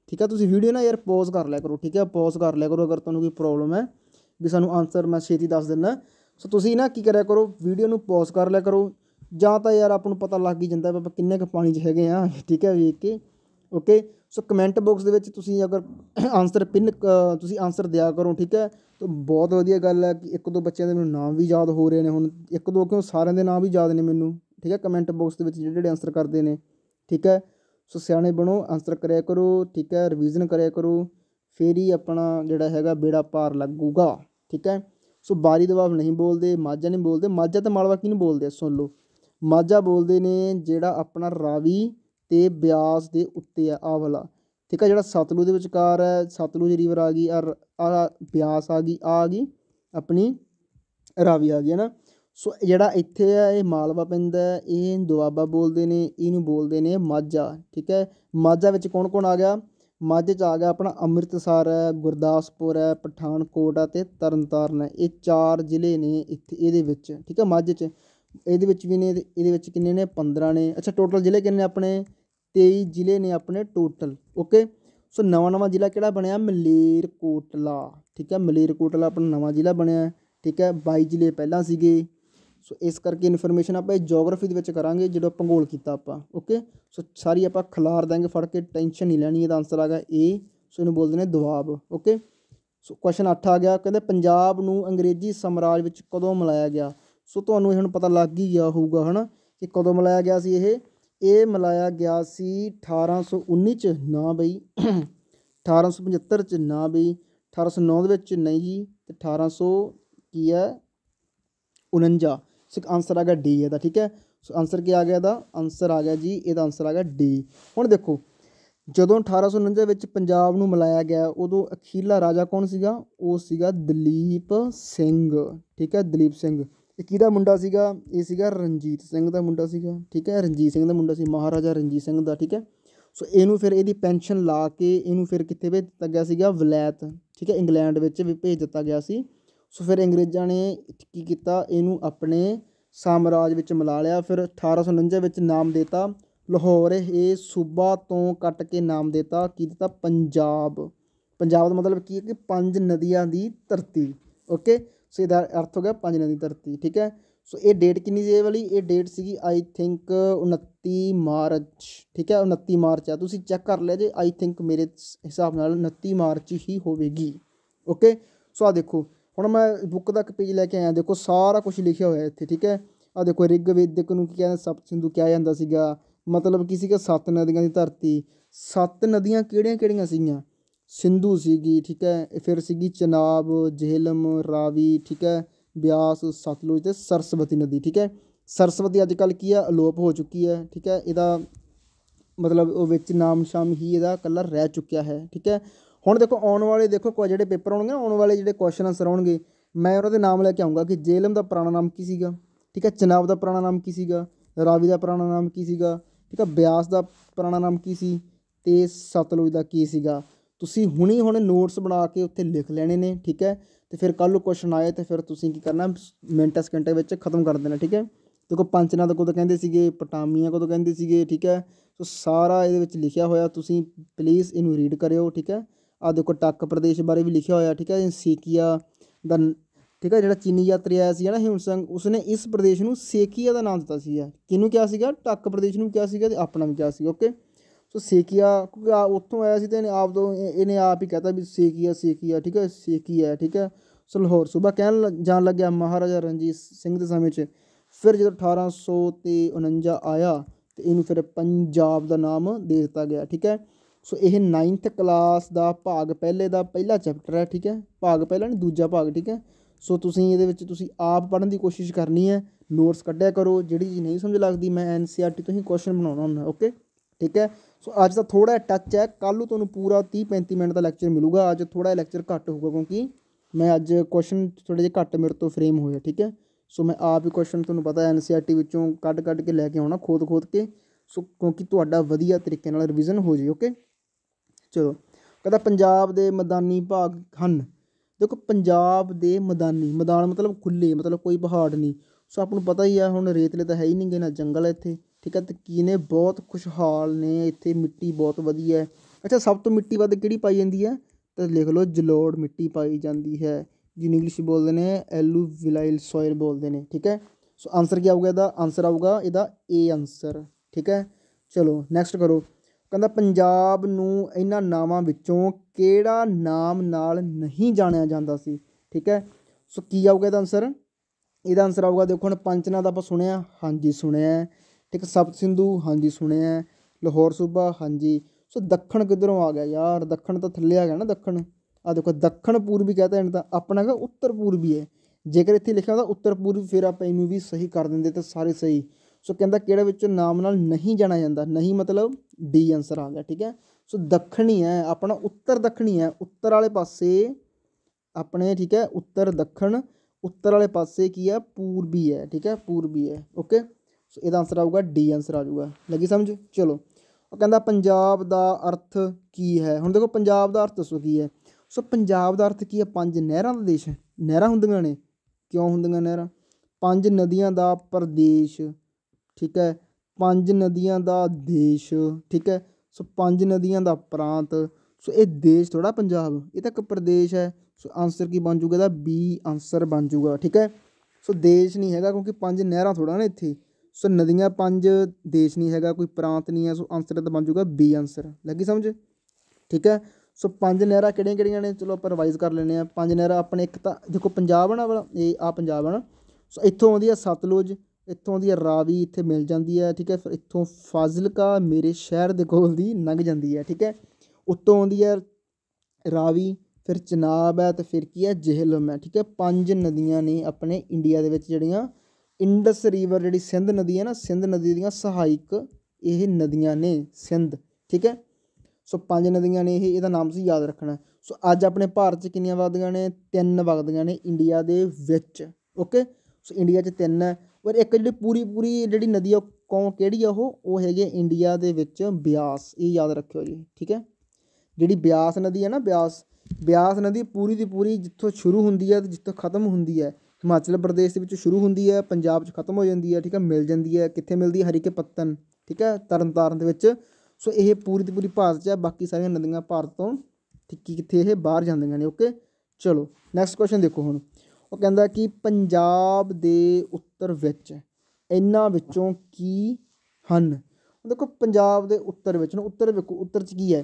ਠੀਕ ਹੈ ਤੁਸੀਂ ਵੀਡੀਓ ਨਾ ਯਾਰ ਪੌਜ਼ ਕਰ ਲਿਆ ਕਰੋ ਠੀਕ ਹੈ ਪੌਜ਼ ਕਰ ਲਿਆ ਕਰੋ ਅਗਰ ਤੁਹਾਨੂੰ ਕੋਈ ਪ੍ਰੋਬਲਮ ਹੈ ਵੀ ਸਾਨੂੰ ਆਨਸਰ ਮੈਂ ਛੇਤੀ ਦੱਸ ਦਿੰਦਾ ਸੋ ਤੁਸੀਂ ਨਾ ਕੀ ਕਰਿਆ ਕਰੋ ਵੀਡੀਓ ਨੂੰ ਪੌਜ਼ ਕਰ ਲਿਆ ਕਰੋ ਜਾਂ ਤਾਂ ਯਾਰ ਆਪ ਨੂੰ ਪਤਾ ਲੱਗ ਹੀ ਜਾਂਦਾ ਵੀ ਆਪਾਂ ਕਿੰਨੇ ਕੁ ਪਾਣੀ 'ਚ ਹੈਗੇ ਆ ਠੀਕ ਹੈ ਵੇਖ ਕੇ ਓਕੇ ਸੋ ਕਮੈਂਟ ਬਾਕਸ ਦੇ ਵਿੱਚ ਤੁਸੀਂ ਅਗਰ ਆਨਸਰ ਪਿੰਨ ਤੁਸੀਂ ਆਨਸਰ ਦਿਆ ਕਰੋ ਠੀਕ ਹੈ ਤਾਂ ਬਹੁਤ ਵਧੀਆ ਗੱਲ ਹੈ ਕਿ ਇੱਕ ਦੋ ਬੱਚਿਆਂ ਦੇ ਮੈਨੂੰ ਨਾਮ ਵੀ ਯਾਦ ਹੋ ਰਹੇ ਨੇ ਹੁਣ ਇੱਕ ਦੋ ਕਿਉਂ ਸਾਰਿਆਂ ਦੇ ਨਾਮ ਵੀ ਯਾਦ ਨੇ ਮੈਨੂੰ ਠੀਕ ਹੈ ਕਮੈਂਟ ਬਾਕਸ ਦੇ ਵਿੱਚ ਜਿਹੜੇ ਜਿਹੜੇ ਆਨਸਰ ਕਰਦੇ ਨੇ ਠੀਕ ਹੈ ਸੋ ਸਿਆਣੇ ਬਣੋ ਆਨਸਰ ਕਰਿਆ ਕਰੋ ਠੀਕ ਹੈ ਰਿਵੀਜ਼ਨ ਕਰਿਆ ਕਰੋ ਫੇਰ ਹੀ ਆਪਣਾ ਜਿਹੜਾ ਹੈਗਾ ਬੇੜਾ ਪਾਰ ਲੱਗੂਗਾ ਠੀਕ ਹੈ ਸੋ ਬਾਰੀ ਦਬਾਬ ਨਹੀਂ ਬੋਲਦੇ ਮਾਝਾ ਨਹੀਂ ਬੋਲਦੇ ਮਾਝਾ ਤੇ ਮਾਲਵਾ ਕਿਹਨੂੰ ਬੋਲਦੇ ਸੁਣ ਲਓ ਮਾਝਾ ਬੋਲਦੇ ਨੇ ਜਿਹੜਾ ਆਪਣਾ ਰਾਵੀ ਤੇ ਬਿਆਸ ਦੇ ਉੱਤੇ ਆ ਆਹ ਵਾਲਾ ਠੀਕ ਹੈ ਜਿਹੜਾ ਸਤਲੁਜ ਦੇ ਵਿਚਕਾਰ ਹੈ ਸਤਲੁਜ ਰਿਵਰ ਆ ਗਈ ਆ ਬਿਆਸ ਆ ਗਈ ਆ ਗਈ ਆਪਣੀ ਰਾਵੀ ਆ ਗਈ ਹੈ ਨਾ ਸੋ ਜਿਹੜਾ ਇੱਥੇ ਆ ਇਹ ਮਾਲਵਾ ਹੈ ਇਹ ਦੁਆਬਾ ਬੋਲਦੇ ਨੇ ਇਹਨੂੰ ਬੋਲਦੇ ਨੇ ਮਾਝਾ ਠੀਕ ਹੈ ਮਾਝਾ ਵਿੱਚ ਕੌਣ ਕੌਣ ਆ ਗਿਆ ਮਾਝੇ 'ਚ ਆ ਗਿਆ ਆਪਣਾ ਅੰਮ੍ਰਿਤਸਰ ਹੈ ਗੁਰਦਾਸਪੁਰ ਹੈ ਪਠਾਨਕੋਟ ਹੈ ਤੇ ਤਰਨਤਾਰਨ ਹੈ ਇਹ ਚਾਰ ਜ਼ਿਲ੍ਹੇ ਨੇ ਇੱਥੇ ਇਹਦੇ ਵਿੱਚ ਠੀਕ ਹੈ ਮਾਝੇ 'ਚ ਇਹਦੇ ਵਿੱਚ ਵੀ ਨੇ ਇਹਦੇ ਵਿੱਚ ਕਿੰਨੇ ਨੇ 15 ਨੇ ਅੱਛਾ ਟੋਟਲ ਜ਼ਿਲ੍ਹੇ ਕਿੰਨੇ ਨੇ ਆਪਣੇ 23 ਜ਼ਿਲ੍ਹੇ ਨੇ ਆਪਣੇ ਟੋਟਲ ਓਕੇ ਸੋ ਨਵਾਂ ਨਵਾਂ ਜ਼ਿਲ੍ਹਾ ਕਿਹੜਾ ਬਣਿਆ ਮਲੇਰਕੋਟਲਾ ਠੀਕ ਹੈ ਮਲੇਰਕੋਟਲਾ ਆਪਣਾ ਨਵਾਂ ਜ਼ਿਲ੍ਹਾ ਬਣਿਆ ਠੀਕ ਹੈ 22 ਜ਼ਿਲ੍ਹੇ ਪਹਿਲਾਂ ਸੀਗੇ ਸੋ ਇਸ ਕਰਕੇ ਇਨਫੋਰਮੇਸ਼ਨ ਆਪਾਂ ਜੀਓਗ੍ਰਾਫੀ ਦੇ ਵਿੱਚ ਕਰਾਂਗੇ ਜਦੋਂ ਭੂਗੋਲ ਕੀਤਾ ਆਪਾਂ ਓਕੇ ਸੋ ਸਾਰੀ ਆਪਾਂ ਖਿਲਾਰ ਦਾਂਗੇ ਫੜ ਕੇ ਟੈਨਸ਼ਨ ਨਹੀਂ ਲੈਣੀ ਇਹਦਾ ਆਨਸਰ ਆਗਾ ਏ ਸੋ ਇਹਨੂੰ ਬੋਲਦੇ ਨੇ ਦਬਾਬ ਓਕੇ ਸੋ ਕੁਐਸਚਨ 8 ਆ ਗਿਆ ਕਹਿੰਦੇ ਪੰਜਾਬ ਨੂੰ ਅੰਗਰੇਜ਼ੀ ਸਮਰਾਜ ਵਿੱਚ ਕਦੋਂ ਮਿਲਾਇਆ ਗਿਆ ਸੋ ਤੁਹਾਨੂੰ ਇਹ ਹੁਣ ਪਤਾ ਲੱਗ ਹੀ ਗਿਆ ਹੋਊਗਾ ਹਨਾ ਕਿ ਕਦੋਂ ਮਿਲਾਇਆ ਗਿਆ ਸੀ ਇਹ ਇਹ ਮਿਲਾਇਆ ਗਿਆ ਸੀ 1819 ਚ ਨਾ ਬਈ 1875 ਚ ਨਾ ਬਈ 1809 ਦੇ ਵਿੱਚ ਨਹੀਂ ਜੀ ਤੇ 1800 ਕੀ ਹੈ 49 ਸੋ ਆਨਸਰ ਆ ਗਿਆ ਡੀ ਇਹਦਾ ਠੀਕ ਹੈ ਸੋ ਆਨਸਰ ਕੀ ਆ ਗਿਆ ਦਾ ਆਨਸਰ ਆ ਗਿਆ ਜੀ ਇਹਦਾ ਆਨਸਰ ਆ ਗਿਆ ਡੀ ਹੁਣ ਦੇਖੋ ਜਦੋਂ 1849 ਵਿੱਚ ਪੰਜਾਬ ਨੂੰ ਮਿਲਾਇਆ ਗਿਆ ਉਦੋਂ ਅਖੀਲਾ ਰਾਜਾ ਕੌਣ ਸੀਗਾ ਉਹ ਸੀਗਾ ਦਲੀਪ ਸਿੰਘ ਠੀਕ ਹੈ ਦਲੀਪ ਸਿੰਘ ਇਹ ਕਿਹਦਾ ਮੁੰਡਾ ਸੀਗਾ ਇਹ ਸੀਗਾ ਰਣਜੀਤ ਸਿੰਘ ਦਾ ਮੁੰਡਾ ਸੀਗਾ ਠੀਕ ਹੈ ਰਣਜੀਤ ਸਿੰਘ ਦਾ ਮੁੰਡਾ ਸੀ ਮਹਾਰਾਜਾ ਰਣਜੀਤ ਸਿੰਘ ਦਾ ਠੀਕ ਹੈ ਸੋ ਇਹਨੂੰ ਫਿਰ ਇਹਦੀ ਪੈਨਸ਼ਨ ਲਾ ਕੇ ਇਹਨੂੰ ਫਿਰ ਕਿੱਥੇ ਭੇਜ ਦਿੱਤਾ ਗਿਆ ਸੀਗਾ ਵਲੈਤ ਠੀਕ ਹੈ ਇੰਗਲੈਂਡ ਵਿੱਚ ਵੀ ਭੇਜ ਦਿੱਤਾ ਗਿਆ ਸੀ ਸੋ ਫਿਰ ਅੰਗਰੇਜ਼ਾਂ ਨੇ ਕੀ ਕੀਤਾ ਇਹਨੂੰ ਆਪਣੇ ਸਾਮਰਾਜ ਵਿੱਚ ਮਿਲਾ ਲਿਆ ਫਿਰ 1849 ਵਿੱਚ ਨਾਮ ਦਿੱਤਾ ਲਾਹੌਰ ਇਹ ਸੂਬਾ ਤੋਂ ਕੱਟ ਕੇ ਨਾਮ ਦਿੱਤਾ ਕੀ ਦਿੱਤਾ ਪੰਜਾਬ ਪੰਜਾਬ ਦਾ ਮਤਲਬ ਕੀ ਹੈ ਕਿ ਪੰਜ ਨਦੀਆਂ ਦੀ ਧਰਤੀ ਓਕੇ ਸੋ ਇਹਦਾ ਅਰਥ ਹੋ ਗਿਆ ਪੰਜ ਦਿਨਾਂ ਦੀ ਧਰਤੀ ਠੀਕ ਹੈ ਸੋ ਇਹ ਡੇਟ ਕਿੰਨੀ ਸੀ ਇਹ ਵਾਲੀ ਇਹ ਡੇਟ ਸੀਗੀ ਆਈ ਥਿੰਕ 29 ਮਾਰਚ ਠੀਕ ਹੈ 29 ਮਾਰਚ ਆ ਤੁਸੀਂ ਚੈੱਕ ਕਰ ਲਿਆ ਜੇ ਆਈ ਥਿੰਕ ਮੇਰੇ ਹਿਸਾਬ ਨਾਲ 29 ਮਾਰਚ ਹੀ ਹੋਵੇਗੀ ਓਕੇ ਸੋ ਆ ਦੇਖੋ ਹੁਣ ਮੈਂ ਬੁੱਕ ਦਾ ਇੱਕ ਪੇਜ ਲੈ ਕੇ ਆਇਆ ਦੇਖੋ ਸਾਰਾ ਕੁਝ ਲਿਖਿਆ ਹੋਇਆ ਇੱਥੇ ਠੀਕ ਹੈ ਆ ਦੇਖੋ ਰਿਗ ਵੇਦਕ ਨੂੰ ਕੀ ਕਹਿੰਦੇ ਸਪਤ ਸਿੰਧੂ ਕਿਹਾ ਜਾਂਦਾ ਸੀਗਾ ਮਤਲਬ ਕੀ ਸੀਗਾ ਸੱਤ ਨਦੀਆਂ ਦੀ ਧਰਤੀ ਸੱਤ ਨਦੀਆਂ ਕਿਹੜੀਆਂ ਕਿਹੜੀਆਂ ਸੀਗੀਆਂ ਸਿੰਧੂ ਸੀਗੀ ਠੀਕ ਹੈ ਫਿਰ ਸੀਗੀ ਚਨਾਬ ਜਿਹਲਮ ਰਾਵੀ ਠੀਕ ਹੈ ਬਿਆਸ ਸਤਲੁਜ ਤੇ ਸਰਸਵਤੀ ਨਦੀ ਠੀਕ ਹੈ ਸਰਸਵਤੀ ਅੱਜ ਕੱਲ ਕੀ ਹੈ ਅਲੋਪ ਹੋ ਚੁੱਕੀ ਹੈ ਠੀਕ ਹੈ ਇਹਦਾ ਮਤਲਬ ਉਹ ਵਿੱਚ ਨਾਮ ਸ਼ਾਮ ਹੀ ਇਹਦਾ ਕਲਰ ਰਹਿ ਚੁੱਕਿਆ ਹੈ ਠੀਕ ਹੈ ਹੁਣ ਦੇਖੋ ਆਉਣ ਵਾਲੇ ਦੇਖੋ ਕੋ ਜਿਹੜੇ ਪੇਪਰ ਆਉਣਗੇ ਆਉਣ ਵਾਲੇ ਜਿਹੜੇ ਕੁਐਸਚਨ ਆਨਸਰ ਆਉਣਗੇ ਮੈਂ ਉਹਨਾਂ ਦੇ ਨਾਮ ਲੈ ਕੇ ਆਉਂਗਾ ਕਿ ਜੇਲਮ ਦਾ ਪੁਰਾਣਾ ਨਾਮ ਕੀ ਸੀਗਾ ਠੀਕ ਹੈ ਚਨਾਬ ਦਾ ਪੁਰਾਣਾ ਨਾਮ ਕੀ ਸੀਗਾ ਰਾਵੀ ਦਾ ਪੁਰਾਣਾ ਨਾਮ ਕੀ ਸੀਗਾ ਠੀਕ ਹੈ ਬਿਆਸ ਦਾ ਪੁਰਾਣਾ ਨਾਮ ਕੀ ਸੀ ਤੇ ਸਤਲੁਜ ਦਾ ਕੀ ਸੀਗਾ ਤੁਸੀਂ ਹੁਣੀ ਹੁਣ ਨੋਟਸ ਬਣਾ ਕੇ ਉੱਥੇ ਲਿਖ ਲੈਣੇ ਨੇ ਠੀਕ ਹੈ ਤੇ ਫਿਰ ਕੱਲ ਨੂੰ ਕੁਐਸਚਨ ਆਏ ਤੇ ਫਿਰ ਤੁਸੀਂ ਕੀ ਕਰਨਾ ਮਿੰਟਾਂ ਸਕਿੰਟਾਂ ਵਿੱਚ ਖਤਮ ਕਰ ਦੇਣਾ ਠੀਕ ਹੈ ਦੇਖੋ ਪੰਚਨਾ ਦਾ ਕੋਦੋਂ ਕਹਿੰਦੇ ਸੀਗੇ ਪਟਾਮੀਆਂ ਕੋਦੋਂ ਕਹਿੰਦੇ ਸੀਗੇ ਠੀਕ ਹੈ ਸੋ ਸਾਰਾ ਇਹਦੇ ਵਿੱਚ ਲਿਖਿਆ ਹੋਇਆ ਤੁਸੀਂ ਪਲੀਜ਼ ਇਹਨੂੰ ਰੀਡ ਕਰਿਓ ਠੀਕ ਹੈ ਆ ਦੇਖੋ ਟੱਕ ਪ੍ਰਦੇਸ਼ ਬਾਰੇ ਵੀ ਲਿਖਿਆ ਹੋਇਆ ਠੀਕ ਹੈ ਸੇਕੀਆ ਦਾ ਠੀਕ ਹੈ ਜਿਹੜਾ ਚੀਨੀ ਯਾਤਰੀ ਆਇਆ ਸੀ ਨਾ ਹਿਮ ਸੰਗ ਉਸਨੇ ਇਸ ਪ੍ਰਦੇਸ਼ ਨੂੰ ਸੇਕੀਆ ਦਾ ਨਾਮ ਦਿੱਤਾ ਸੀ ਕਿਹਨੂੰ ਕਿਹਾ ਸੀਗਾ ਟੱਕ ਪ੍ਰਦੇਸ਼ ਨੂੰ ਕਿਹਾ ਸੀਗਾ ਤੇ ਆਪਣਾ ਵੀ ਕਿਹਾ ਸੀ ਓਕੇ ਸੋ ਸੇਕੀਆ ਕਿਉਂਕਿ ਆ ਉੱਥੋਂ ਆਇਆ ਸੀ ਤੇ ਇਹਨੇ ਆਪ ਤੋਂ ਇਹਨੇ ਆਪ ਹੀ ਕਹਤਾ ਵੀ ਸੇਕੀਆ ਸੇਕੀਆ ਠੀਕ ਹੈ ਸੇਕੀਆ ਠੀਕ ਹੈ ਸੋ ਲਾਹੌਰ ਸੂਬਾ ਕਹਿਣ ਜਾਣ ਲੱਗਿਆ ਮਹਾਰਾਜਾ ਰਣਜੀਤ ਸਿੰਘ ਦੇ ਸਮੇਂ 'ਚ ਫਿਰ ਜਦੋਂ 1849 ਆਇਆ ਤੇ ਇਹਨੂੰ ਫਿਰ ਪੰਜਾਬ ਦਾ ਨਾਮ ਦੇ ਦਿੱਤਾ ਗਿਆ ਠੀਕ ਹੈ ਸੋ ਇਹ 9th ਕਲਾਸ ਦਾ ਭਾਗ ਪਹਿਲੇ ਦਾ ਪਹਿਲਾ ਚੈਪਟਰ ਹੈ ਠੀਕ ਹੈ ਭਾਗ ਪਹਿਲਾ ਨਹੀਂ ਦੂਜਾ ਭਾਗ ਠੀਕ ਹੈ ਸੋ ਤੁਸੀਂ ਇਹਦੇ ਵਿੱਚ ਤੁਸੀਂ ਆਪ ਪੜਨ ਦੀ ਕੋਸ਼ਿਸ਼ ਕਰਨੀ ਹੈ ਨੋਟਸ ਕੱਢਿਆ ਕਰੋ ਜਿਹੜੀ ਜੀ ਨਹੀਂ ਸਮਝ ਲੱਗਦੀ ਮੈਂ ਐਨਸੀਆਰਟੀ e ਤੋਂ ਹੀ ਕੁਐਸਚਨ ਬਣਾਉਣਾ ਹੁੰਦਾ ਓਕੇ ਠੀਕ ਹੈ ਸੋ ਅੱਜ ਦਾ ਥੋੜਾ ਟੱਚ ਹੈ ਕੱਲ ਨੂੰ ਤੁਹਾਨੂੰ ਪੂਰਾ 30 35 ਮਿੰਟ ਦਾ ਲੈਕਚਰ ਮਿਲੂਗਾ ਅੱਜ ਥੋੜਾ ਲੈਕਚਰ ਘੱਟ ਹੋਊਗਾ ਕਿਉਂਕਿ ਮੈਂ ਅੱਜ ਕੁਐਸਚਨ ਥੋੜੇ ਜਿਹਾ ਘੱਟ ਮੇਰੇ ਤੋਂ ਫਰੇਮ ਹੋਇਆ ਠੀਕ ਹੈ ਸੋ ਮੈਂ ਆਪ ਹੀ ਕੁਐਸਚਨ ਤੁਹਾਨੂੰ ਪਤਾ ਐਨਸੀਆਰਟੀ e ਵਿੱਚੋਂ ਕੱਢ ਕੱਢ ਕੇ ਲੈ ਕੇ ਆਉਣਾ ਖੋਦ ਖੋਦ ਕੇ ਸੋ ਕਿਉਂਕਿ ਤੁਹਾਡਾ ਵਧੀਆ ਤਰੀਕੇ ਨਾਲ ਰਿਵੀਜ਼ਨ ਹੋ ਜੇ ਓਕੇ ਚਲੋ ਕਹਿੰਦਾ ਪੰਜਾਬ ਦੇ ਮੈਦਾਨੀ ਭਾਗ ਹਨ ਦੇਖੋ ਪੰਜਾਬ ਦੇ ਮੈਦਾਨੀ ਮੈਦਾਨ ਮਤਲਬ ਖੁੱਲੇ ਮਤਲਬ ਕੋਈ ਪਹਾੜ ਨਹੀਂ ਸੋ ਆਪ ਨੂੰ ਪਤਾ ਹੀ ਆ ਹੁਣ ਰੇਤਲੇ ਤਾਂ ਹੈ ਹੀ ਨਹੀਂ ਨਾ ਜੰਗਲ ਇੱਥੇ ਠੀਕ ਹੈ ਤੇ ਕੀ ਨੇ ਬਹੁਤ ਖੁਸ਼ਹਾਲ ਨੇ ਇੱਥੇ ਮਿੱਟੀ ਬਹੁਤ ਵਧੀਆ ਹੈ ਅੱਛਾ ਸਭ ਤੋਂ ਮਿੱਟੀ ਵੱਧ ਕਿਹੜੀ ਪਾਈ ਜਾਂਦੀ ਹੈ ਤਾਂ ਲਿਖ ਲਓ ਜਲੋੜ ਮਿੱਟੀ ਪਾਈ ਜਾਂਦੀ ਹੈ ਜਿਹਨੂੰ ਇੰਗਲਿਸ਼ ਬੋਲਦੇ ਨੇ ਐਲੂਵਿਲਾਈਲ ਸੋਇਲ ਬੋਲਦੇ ਨੇ ਠੀਕ ਹੈ ਸੋ ਆਨਸਰ ਕੀ ਆਊਗਾ ਇਹਦਾ ਆਨਸਰ ਆਊਗਾ ਇਹਦਾ ਏ ਆਨਸਰ ਠੀਕ ਹੈ ਚਲੋ ਨੈਕਸਟ ਕਰੋ ਕਹਿੰਦਾ ਪੰਜਾਬ ਨੂੰ ਇਹਨਾਂ ਨਾਵਾਂ ਵਿੱਚੋਂ ਕਿਹੜਾ ਨਾਮ ਨਾਲ ਨਹੀਂ ਜਾਣਿਆ ਜਾਂਦਾ ਸੀ ਠੀਕ ਹੈ ਸੋ ਕੀ ਆਊਗਾ ਇਹਦਾ ਆਨਸਰ ਇਹਦਾ ਆਨਸਰ ਆਊਗਾ ਦੇਖੋ ਹੁਣ ਪੰਚਨਾ ਦਾ ਆਪਾਂ ਸੁਣਿਆ ਹਾਂਜੀ ਸੁਣਿਆ ਇੱਕ ਸਪਤ ਸਿੰਧੂ ਹਾਂਜੀ ਸੁਣਿਆ ਲਾਹੌਰ ਸੂਬਾ ਹਾਂਜੀ ਸੋ ਦੱਖਣ ਕਿਧਰੋਂ ਆ ਗਿਆ ਯਾਰ ਦੱਖਣ ਤਾਂ ਥੱਲੇ ਆ ਗਿਆ ਨਾ ਦੱਖਣ ਆ ਦੇਖੋ ਦੱਖਣ ਪੂਰਬੀ ਕਹਤਾ ਇਹਨਾਂ ਤਾਂ ਆਪਣਾ ਹੈਗਾ ਉੱਤਰ ਪੂਰਬੀ ਹੈ ਜੇਕਰ ਇੱਥੇ ਲਿਖਿਆ ਹੁੰਦਾ ਉੱਤਰ ਪੂਰਬੀ ਫਿਰ ਆਪਾਂ ਇਹਨੂੰ ਵੀ ਸਹੀ ਕਰ ਦਿੰਦੇ ਤਾਂ ਸਾਰੇ ਸਹੀ ਸੋ ਕਹਿੰਦਾ ਕਿਹੜੇ ਵਿੱਚੋਂ ਨਾਮ ਨਾਲ ਨਹੀਂ ਜਾਣਾ ਜਾਂਦਾ ਨਹੀਂ ਮਤਲਬ ਡੀ ਆਨਸਰ ਆ ਗਿਆ ਠੀਕ ਹੈ ਸੋ ਦੱਖਣੀ ਹੈ ਆਪਣਾ ਉੱਤਰ ਦੱਖਣੀ ਹੈ ਉੱਤਰ ਵਾਲੇ ਪਾਸੇ ਆਪਣੇ ਠੀਕ ਹੈ ਉੱਤਰ ਦੱਖਣ ਉੱਤਰ ਵਾਲੇ ਪਾਸੇ ਕੀ ਹੈ ਪੂਰਬੀ ਹੈ ਠੀਕ ਹੈ ਪੂਰਬੀ ਹੈ ਓਕੇ ਸੋ ਇਹਦਾ ਆਨਸਰ ਆਊਗਾ ਡੀ ਆਨਸਰ ਆ ਜਾਊਗਾ ਲੱਗੀ ਸਮਝ ਚਲੋ ਉਹ ਕਹਿੰਦਾ ਪੰਜਾਬ ਦਾ ਅਰਥ ਕੀ ਹੈ ਹੁਣ ਦੇਖੋ ਪੰਜਾਬ ਦਾ ਅਰਥ ਦੱਸੋ ਕੀ ਹੈ ਸੋ ਪੰਜਾਬ ਦਾ ਅਰਥ ਕੀ ਹੈ ਪੰਜ ਨਹਿਰਾਂ ਦਾ ਦੇਸ਼ ਹੈ ਨਹਿਰਾਂ ਹੁੰਦੀਆਂ ਨੇ ਕਿਉਂ ਹੁੰਦੀਆਂ ਨਹਿਰਾਂ ਪੰਜ ਨਦੀਆਂ ਦਾ ਪ੍ਰਦੇਸ਼ ਠੀਕ ਹੈ ਪੰਜ ਨਦੀਆਂ ਦਾ ਦੇਸ਼ ਠੀਕ ਹੈ ਸੋ ਪੰਜ ਨਦੀਆਂ ਦਾ ਪ੍ਰਾਂਤ ਸੋ ਇਹ ਦੇਸ਼ ਥੋੜਾ ਪੰਜਾਬ ਇਹ ਤਾਂ ਇੱਕ ਪ੍ਰਦੇਸ਼ ਹੈ ਸੋ ਆਨਸਰ ਕੀ ਬਣ ਜੂਗਾ ਇਹਦਾ ਬੀ ਆਨਸਰ ਬਣ ਜੂਗਾ ਠੀਕ ਹੈ ਸੋ ਦੇਸ਼ ਨਹੀਂ ਹੈਗਾ ਕਿਉਂਕਿ ਪੰਜ ਨਹਿਰਾਂ ਥੋੜਾ ਨੇ ਇੱਥੇ ਸੋ ਨਦੀਆਂ ਪੰਜ ਦੇਸ਼ ਨਹੀਂ ਹੈਗਾ ਕੋਈ ਪ੍ਰਾਂਤ ਨਹੀਂ ਹੈ ਸੋ ਆਨਸਰ ਤਾਂ ਬਣ ਜਾਊਗਾ ਬੀ ਆਨਸਰ ਲੱਗੀ ਸਮਝ ਠੀਕ ਹੈ ਸੋ ਪੰਜ ਨਹਿਰਾਂ ਕਿਹੜੀਆਂ ਕਿਹੜੀਆਂ ਨੇ ਚਲੋ ਆਪਾਂ ਰਿਵਾਈਜ਼ ਕਰ ਲੈਨੇ ਆ ਪੰਜ ਨਹਿਰਾਂ ਆਪਣੇ ਇੱਕ ਤਾਂ ਦੇਖੋ ਪੰਜਾਬ ਹੈ ਵਾਲਾ ਇਹ ਆ ਪੰਜਾਬ ਹੈ ਸੋ ਇੱਥੋਂ ਆਉਂਦੀ ਹੈ ਸਤਲੁਜ ਇੱਥੋਂ ਆਉਂਦੀ ਹੈ ਰਾਵੀ ਇੱਥੇ ਮਿਲ ਜਾਂਦੀ ਹੈ ਠੀਕ ਹੈ ਫਿਰ ਇੱਥੋਂ ਫਾਜ਼ਿਲਕਾ ਮੇਰੇ ਸ਼ਹਿਰ ਦੇ ਕੋਲ ਦੀ ਲੰਘ ਜਾਂਦੀ ਹੈ ਠੀਕ ਹੈ ਉੱਤੋਂ ਆਉਂਦੀ ਹੈ ਰਾਵੀ ਫਿਰ ਚਨਾਬ ਹੈ ਤੇ ਫਿਰ ਕੀ ਹੈ ਜਿਹਲਮ ਹੈ ਠੀਕ ਹੈ ਪੰਜ ਨਦੀਆਂ ਨੇ ਆਪਣੇ ਇੰਡੀਆ ਦੇ ਵਿੱਚ ਜਿਹੜੀਆਂ ਇੰਡਸ ਰਿਵਰ ਜਿਹੜੀ ਸਿੰਧ ਨਦੀ ਹੈ ਨਾ ਸਿੰਧ ਨਦੀ ਦੀਆਂ ਸਹਾਇਕ ਇਹ ਨਦੀਆਂ ਨੇ ਸਿੰਧ ਠੀਕ ਹੈ ਸੋ ਪੰਜ ਨਦੀਆਂ ਨੇ ਇਹ ਇਹਦਾ ਨਾਮ ਸੀ ਯਾਦ ਰੱਖਣਾ ਸੋ ਅੱਜ ਆਪਣੇ ਭਾਰਤ 'ਚ ਕਿੰਨੀਆਂ ਵਗਦੀਆਂ ਨੇ ਤਿੰਨ ਵਗਦੀਆਂ ਨੇ ਇੰਡੀਆ ਦੇ ਵਿੱਚ ਓਕੇ ਸੋ ਇੰਡੀਆ 'ਚ ਤਿੰਨ ਹੈ ਔਰ ਇੱਕ ਜਿਹੜੀ ਪੂਰੀ ਪੂਰੀ ਜਿਹੜੀ ਨਦੀ ਆ ਕੌਣ ਕਿਹੜੀ ਆ ਉਹ ਉਹ ਹੈਗੇ ਇੰਡੀਆ ਦੇ ਵਿੱਚ ਬਿਆਸ ਇਹ ਯਾਦ ਰੱਖਿਓ ਜੀ ਠੀਕ ਹੈ ਜਿਹੜੀ ਬਿਆਸ ਨਦੀ ਹੈ ਨਾ ਬਿਆਸ ਬਿਆਸ ਨਦੀ ਪੂਰੀ ਦੀ ਪੂਰੀ ਜਿੱਥੋਂ ਸ਼ੁਰੂ ਹੁੰਦੀ ਹੈ ਤੇ ਜਿੱਥੋਂ ਖਤਮ ਹੁੰਦੀ ਹੈ ਹਿਮਾਚਲ ਪ੍ਰਦੇਸ਼ ਦੇ ਵਿੱਚ ਸ਼ੁਰੂ ਹੁੰਦੀ ਹੈ ਪੰਜਾਬ 'ਚ ਖਤਮ ਹੋ ਜਾਂਦੀ ਹੈ ਠੀਕ ਹੈ ਮਿਲ ਜਾਂਦੀ ਹੈ ਕਿੱਥੇ ਮਿਲਦੀ ਹੈ ਹਰੀਕੇ ਪੱਤਨ ਠੀਕ ਹੈ ਤਰਨਤਾਰਨ ਦੇ ਵਿੱਚ ਸੋ ਇਹ ਪੂਰੀ ਦੀ ਪੂਰੀ ਭਾਰਤ 'ਚ ਹੈ ਬਾਕੀ ਸਾਰੀਆਂ ਨਦੀਆਂ ਭਾਰਤ ਤੋਂ ਠਿੱਕੀ ਕਿੱਥੇ ਇਹ ਬਾਹਰ ਜਾਂਦੀਆਂ ਨੇ ਓਕੇ ਚਲੋ ਨੈਕਸਟ ਕੁਐਸਚਨ ਦੇਖੋ ਹੁਣ ਉਹ ਕਹਿੰਦਾ ਕਿ ਪੰਜਾਬ ਦੇ ਉੱਤਰ ਵਿੱਚ ਇਹਨਾਂ ਵਿੱਚੋਂ ਕੀ ਹਨ ਦੇਖੋ ਪੰਜਾਬ ਦੇ ਉੱਤਰ ਵਿੱਚ ਨਾ ਉੱਤਰ ਵਿੱਚ ਉੱਤਰ 'ਚ ਕੀ ਹੈ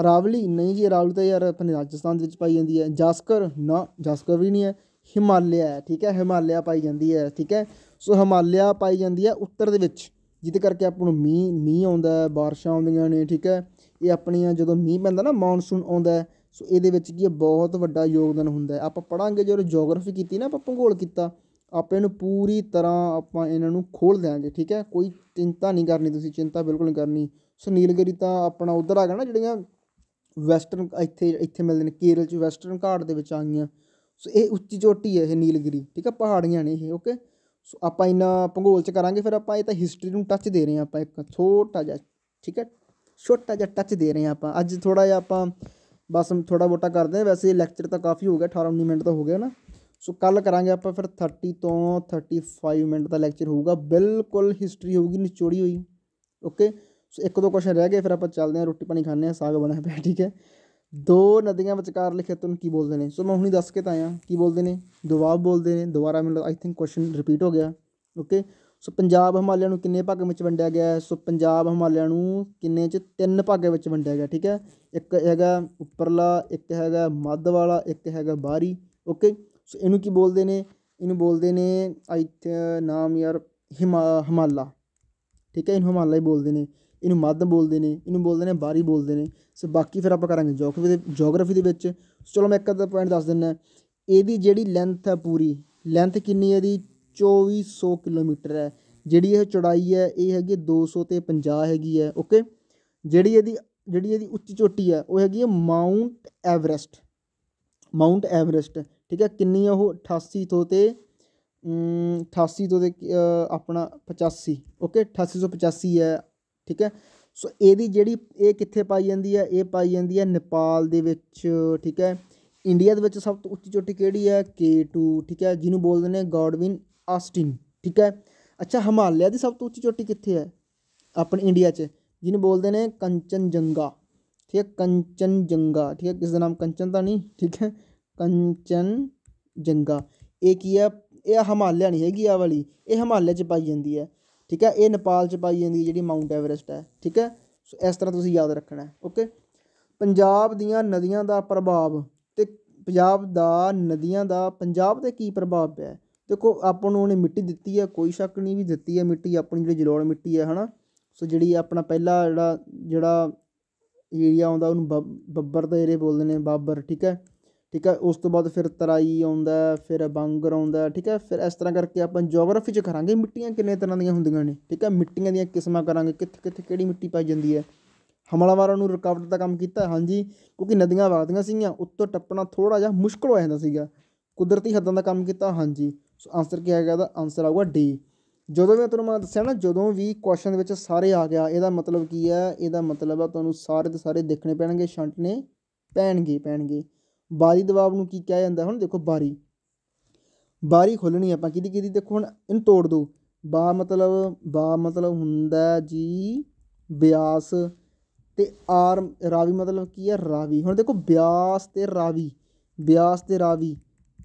ਅਰਾਵਲੀ ਨਹੀਂ ਜੀ ਅਰਾਵਲੀ ਤਾਂ ਯਾਰ ਆਪਣੇ ਰਾਜਸਥਾਨ ਦੇ ਵਿੱਚ ਪਾਈ ਜਾਂਦੀ ਹੈ ਜਾਸਕਰ ਨਾ ਜਾਸਕਰ ਵੀ ਨਹੀਂ ਹੈ ਹਿਮਾਲਿਆ ਹੈ ਠੀਕ ਹੈ ਹਿਮਾਲਿਆ ਪਾਈ ਜਾਂਦੀ ਹੈ ਠੀਕ ਹੈ ਸੋ ਹਿਮਾਲਿਆ ਪਾਈ ਜਾਂਦੀ ਹੈ ਉੱਤਰ ਦੇ ਵਿੱਚ ਜਿੱਦ ਕਰਕੇ ਆਪਾਂ ਨੂੰ ਮੀਂਹ ਮੀਂਹ ਆਉਂਦਾ ਬਾਰਿਸ਼ਾਂ ਆਉਂਦੀਆਂ ਨੇ ਠੀਕ ਹੈ ਇਹ ਆਪਣੀਆਂ ਜਦੋਂ ਮੀਂਹ ਪੈਂਦਾ ਨਾ ਮੌਨਸੂਨ ਆਉਂਦਾ ਸੋ ਇਹਦੇ ਵਿੱਚ ਕੀ ਬਹੁਤ ਵੱਡਾ ਯੋਗਦਾਨ ਹੁੰਦਾ ਆਪਾਂ ਪੜਾਂਗੇ ਜਦੋਂ ਜੀਓਗ੍ਰਾਫੀ ਕੀਤੀ ਨਾ ਆਪਾਂ ਭੂਗੋਲ ਕੀਤਾ ਆਪਾਂ ਇਹਨੂੰ ਪੂਰੀ ਤਰ੍ਹਾਂ ਆਪਾਂ ਇਹਨਾਂ ਨੂੰ ਖੋਲ ਦੇਾਂਗੇ ਠੀਕ ਹੈ ਕੋਈ ਚਿੰਤਾ ਨਹੀਂ ਕਰਨੀ ਤੁਸੀਂ ਚਿੰਤਾ ਬਿਲਕੁਲ ਨਹੀਂ ਕਰਨੀ ਸੋ ਨੀਲਗਿਰੀ ਤਾਂ ਆਪਣਾ ਉਧਰ ਆ ਗਿਆ ਨਾ ਜਿਹੜੀਆਂ ਵੈਸਟਰਨ ਇੱਥੇ ਇੱਥੇ ਮਿਲਦੇ ਨੇ ਕੇਰਲ ਚ ਵੈਸਟਰਨ ਘਾਟ ਦੇ ਵਿੱਚ ਆ ਗਈਆਂ ਸੋ ਇਹ ਉੱਚੀ ਚੋਟੀ ਹੈ ਇਹ ਨੀਲਗਿਰੀ ਠੀਕ ਹੈ ਪਹਾੜੀਆਂ ਨੇ ਇਹ ਓਕੇ ਸੋ ਆਪਾਂ ਇਹਨਾਂ ਭੂਗੋਲ 'ਚ ਕਰਾਂਗੇ ਫਿਰ ਆਪਾਂ ਇਹ ਤਾਂ ਹਿਸਟਰੀ ਨੂੰ ਟੱਚ ਦੇ ਰਹੇ ਹਾਂ ਆਪਾਂ ਇੱਕ ਛੋਟਾ ਜਿਹਾ ਠੀਕ ਹੈ ਛੋਟਾ ਜਿਹਾ ਟੱਚ ਦੇ ਰਹੇ ਹਾਂ ਆਪਾਂ ਅੱਜ ਥੋੜਾ ਜਿਹਾ ਆਪਾਂ ਬਸ ਥੋੜਾ ਬੋਟਾ ਕਰਦੇ ਹਾਂ ਵੈਸੇ ਲੈਕਚਰ ਤਾਂ ਕਾਫੀ ਹੋ ਗਿਆ 18 19 ਮਿੰਟ ਤਾਂ ਹੋ ਗਿਆ ਨਾ ਸੋ ਕੱਲ ਕਰਾਂਗੇ ਆਪਾਂ ਫਿਰ 30 ਤੋਂ 35 ਮਿੰਟ ਦਾ ਲੈਕਚਰ ਹੋਊਗਾ ਬਿਲਕੁਲ ਹਿਸਟਰੀ ਹੋਊਗੀ ਨਿਚੋੜੀ ਹੋਈ ਓਕੇ ਸੋ ਇੱਕ ਦੋ ਕੁਐਸਚਨ ਰਹਿ ਗਏ ਫਿਰ ਆਪਾਂ ਚੱਲਦੇ ਹਾਂ ਰੋਟੀ ਪਾਣੀ ਖਾਣੇ ਆ ਸਾਗ ਬਣਾ ਪਿਆ ਠੀਕ ਹੈ ਦੋ ਨਦੀਆਂ ਵਿਚਕਾਰ ਲਿਖਿਆ ਤੁਨ ਕੀ ਬੋਲਦੇ ਨੇ ਸੋ ਮੈਂ ਹੁਣੀ ਦੱਸ ਕੇ ਤਾਂ ਆ ਕੀ ਬੋਲਦੇ ਨੇ ਦਬਾਬ ਬੋਲਦੇ ਨੇ ਦੁਬਾਰਾ ਮੈਨੂੰ ਆਈ ਥਿੰਕ ਕੁਐਸਚਨ ਰਿਪੀਟ ਹੋ ਗਿਆ ਓਕੇ ਸੋ ਪੰਜਾਬ ਹਿਮਾਲਿਆ ਨੂੰ ਕਿੰਨੇ ਭਾਗਾਂ ਵਿੱਚ ਵੰਡਿਆ ਗਿਆ ਹੈ ਸੋ ਪੰਜਾਬ ਹਿਮਾਲਿਆ ਨੂੰ ਕਿੰਨੇ ਚ ਤਿੰਨ ਭਾਗਾਂ ਵਿੱਚ ਵੰਡਿਆ ਗਿਆ ਠੀਕ ਹੈ ਇੱਕ ਹੈਗਾ ਉੱਪਰਲਾ ਇੱਕ ਹੈਗਾ ਮੱਧ ਵਾਲਾ ਇੱਕ ਹੈਗਾ ਬਾਹਰੀ ਓਕੇ ਸੋ ਇਹਨੂੰ ਕੀ ਬੋਲਦੇ ਨੇ ਇਹਨੂੰ ਬੋਲਦੇ ਨੇ ਆਈ ਨਾਮ ਯਾਰ ਹਿਮਾਲਾ ਠੀਕ ਹੈ ਇਹਨੂੰ ਹਿਮਾਲਾ ਹੀ ਬੋਲਦੇ ਨੇ ਇਹਨੂੰ ਮੱਧ ਬੋਲਦੇ ਨੇ ਇਹਨੂੰ ਬੋਲਦੇ ਨੇ ਬਾਰੀ ਬੋਲਦੇ ਨੇ ਸੋ ਬਾਕੀ ਫਿਰ ਆਪਾਂ ਕਰਾਂਗੇ ਜੀਓਗ੍ਰਾਫੀ ਦੇ ਜੀਓਗ੍ਰਾਫੀ ਦੇ ਵਿੱਚ ਚਲੋ ਮੈਂ ਇੱਕ ਅੱਧਾ ਪੁਆਇੰਟ ਦੱਸ ਦਿੰਦਾ ਇਹਦੀ ਜਿਹੜੀ ਲੈਂਥ ਹੈ ਪੂਰੀ ਲੈਂਥ ਕਿੰਨੀ ਹੈ ਦੀ 2400 ਕਿਲੋਮੀਟਰ ਹੈ ਜਿਹੜੀ ਇਹ ਚੌੜਾਈ ਹੈ ਇਹ ਹੈਗੀ 200 ਤੇ 50 ਹੈਗੀ ਹੈ ਓਕੇ ਜਿਹੜੀ ਇਹਦੀ ਜਿਹੜੀ ਇਹਦੀ ਉੱਚੀ ਚੋਟੀ ਹੈ ਉਹ ਹੈਗੀ ਹੈ ਮਾਉਂਟ ਐਵਰੈਸਟ ਮਾਉਂਟ ਐਵਰੈਸਟ ਠੀਕ ਹੈ ਕਿੰਨੀ ਹੈ ਉਹ 88 ਤੋਂ ਤੇ 88 ਤੋਂ ਤੇ ਆਪਣਾ 85 ਓਕੇ 8885 ਹੈ ਠੀਕ ਹੈ ਸੋ ਇਹਦੀ ਜਿਹੜੀ ਇਹ ਕਿੱਥੇ ਪਾਈ ਜਾਂਦੀ ਹੈ ਇਹ ਪਾਈ ਜਾਂਦੀ ਹੈ ਨੇਪਾਲ ਦੇ ਵਿੱਚ ਠੀਕ ਹੈ ਇੰਡੀਆ ਦੇ ਵਿੱਚ ਸਭ ਤੋਂ ਉੱਚੀ ਚੋਟੀ ਕਿਹੜੀ ਹੈ K2 ਠੀਕ ਹੈ ਜਿਹਨੂੰ ਬੋਲਦੇ ਨੇ ਗੋਡਵਿਨ ਆਸਟਿਨ ਠੀਕ ਹੈ ਅੱਛਾ ਹਿਮਾਲਿਆ ਦੀ ਸਭ ਤੋਂ ਉੱਚੀ ਚੋਟੀ ਕਿੱਥੇ ਹੈ ਆਪਣੇ ਇੰਡੀਆ 'ਚ ਜਿਹਨੂੰ ਬੋਲਦੇ ਨੇ ਕੰਚਨ ਜੰਗਾ ਠੀਕ ਹੈ ਕੰਚਨ ਜੰਗਾ ਠੀਕ ਹੈ ਕਿਸ ਦਾ ਨਾਮ ਕੰਚਨ ਤਾਂ ਨਹੀਂ ਠੀਕ ਹੈ ਕੰਚਨ ਜੰਗਾ ਇਹ ਕੀ ਹੈ ਇਹ ਹਿਮਾਲਿਆ ਨਹੀਂ ਹੈਗੀ ਆ ਵਾਲੀ ਇਹ ਹਿਮਾਲਿਆ 'ਚ ਪਾਈ ਜਾਂਦੀ ਹੈ ਠੀਕ ਹੈ ਇਹ ਨੇਪਾਲ 'ਚ ਪਾਈ ਜਾਂਦੀ ਜਿਹੜੀ ਮਾਊਂਟ ਐਵਰੈਸਟ ਹੈ ਠੀਕ ਹੈ ਸੋ ਇਸ ਤਰ੍ਹਾਂ ਤੁਸੀਂ ਯਾਦ ਰੱਖਣਾ ਓਕੇ ਪੰਜਾਬ ਦੀਆਂ ਨਦੀਆਂ ਦਾ ਪ੍ਰਭਾਵ ਤੇ ਪੰਜਾਬ ਦਾ ਨਦੀਆਂ ਦਾ ਪੰਜਾਬ ਤੇ ਕੀ ਪ੍ਰਭਾਵ ਪਿਆ ਦੇਖੋ ਆਪਾਂ ਨੂੰ ਉਹਨੇ ਮਿੱਟੀ ਦਿੱਤੀ ਹੈ ਕੋਈ ਸ਼ੱਕ ਨਹੀਂ ਵੀ ਦਿੱਤੀ ਹੈ ਮਿੱਟੀ ਆਪਣੀ ਜਿਹੜੀ ਜਲੋੜ ਮਿੱਟੀ ਹੈ ਹਨਾ ਸੋ ਜਿਹੜੀ ਆਪਣਾ ਪਹਿਲਾ ਜਿਹੜਾ ਜਿਹੜਾ ਏਰੀਆ ਆਉਂਦਾ ਉਹਨੂੰ ਬੱਬਰ ਦਾ ਏਰੀਆ ਬੋਲਦੇ ਨੇ ਬਾਬਰ ਠੀਕ ਹੈ ਠੀਕ ਹੈ ਉਸ ਤੋਂ ਬਾਅਦ ਫਿਰ ਤਰਾਈ ਆਉਂਦਾ ਫਿਰ ਬੰਗਰ ਆਉਂਦਾ ਠੀਕ ਹੈ ਫਿਰ ਇਸ ਤਰ੍ਹਾਂ ਕਰਕੇ ਆਪਾਂ ਜੀਓਗ੍ਰਾਫੀ 'ਚ ਕਰਾਂਗੇ ਮਿੱਟੀਆਂ ਕਿੰਨੇ ਤਰ੍ਹਾਂ ਦੀਆਂ ਹੁੰਦੀਆਂ ਨੇ ਠੀਕ ਹੈ ਮਿੱਟੀਆਂ ਦੀਆਂ ਕਿਸਮਾਂ ਕਰਾਂਗੇ ਕਿੱਥੇ ਕਿੱਥੇ ਕਿਹੜੀ ਮਿੱਟੀ ਪਾਈ ਜਾਂਦੀ ਹੈ ਹਮਲਾਵਾਰਾਂ ਨੂੰ ਰੁਕਾਵਟ ਦਾ ਕੰਮ ਕੀਤਾ ਹਾਂਜੀ ਕਿਉਂਕਿ ਨਦੀਆਂ ਵਗਦੀਆਂ ਸੀਗੀਆਂ ਉੱਤੋਂ ਟੱਪਣਾ ਥੋੜਾ ਜਿਹਾ ਮੁਸ਼ਕਲ ਹੋ ਜਾਂਦਾ ਸੀਗਾ ਕੁਦਰਤੀ ਹੱਦਾਂ ਦਾ ਕੰਮ ਕੀਤਾ ਹਾਂਜੀ ਸੋ ਆਨਸਰ ਕੀ ਆਏਗਾ ਦਾ ਆਨਸਰ ਆਊਗਾ ਡੀ ਜਦੋਂ ਵੀ ਤੁਹਾਨੂੰ ਮੈਂ ਦੱਸਿਆ ਨਾ ਜਦੋਂ ਵੀ ਕੁਐਸਚਨ ਦੇ ਵਿੱਚ ਸਾਰੇ ਆ ਗਿਆ ਇਹਦਾ ਮਤਲਬ ਕੀ ਹੈ ਇਹਦਾ ਮਤਲਬ ਆ ਤੁਹਾਨੂੰ ਸਾਰੇ ਦੇ ਸਾਰੇ ਦੇਖਣੇ ਪੈਣਗੇ ਨੇ ਪੈਣਗੇ ਪੈਣਗੇ ਬਾਰੀ ਦਬਾਵ ਨੂੰ ਕੀ ਕਿਹਾ ਜਾਂਦਾ ਹੁਣ ਦੇਖੋ ਬਾਰੀ ਬਾਰੀ ਖੋਲਣੀ ਆਪਾਂ ਕਿਹਦੀ ਕਿਹਦੀ ਦੇਖੋ ਹੁਣ ਇਹਨੂੰ ਤੋੜ ਦੋ ਬਾ ਮਤਲਬ ਬਾ ਮਤਲਬ ਹੁੰਦਾ ਜੀ ਬਿਆਸ ਤੇ ਆਰ ਰਾਵੀ ਮਤਲਬ ਕੀ ਹੈ ਰਾਵੀ ਹੁਣ ਦੇਖੋ ਬਿਆਸ ਤੇ ਰਾਵੀ ਬਿਆਸ ਤੇ ਰਾਵੀ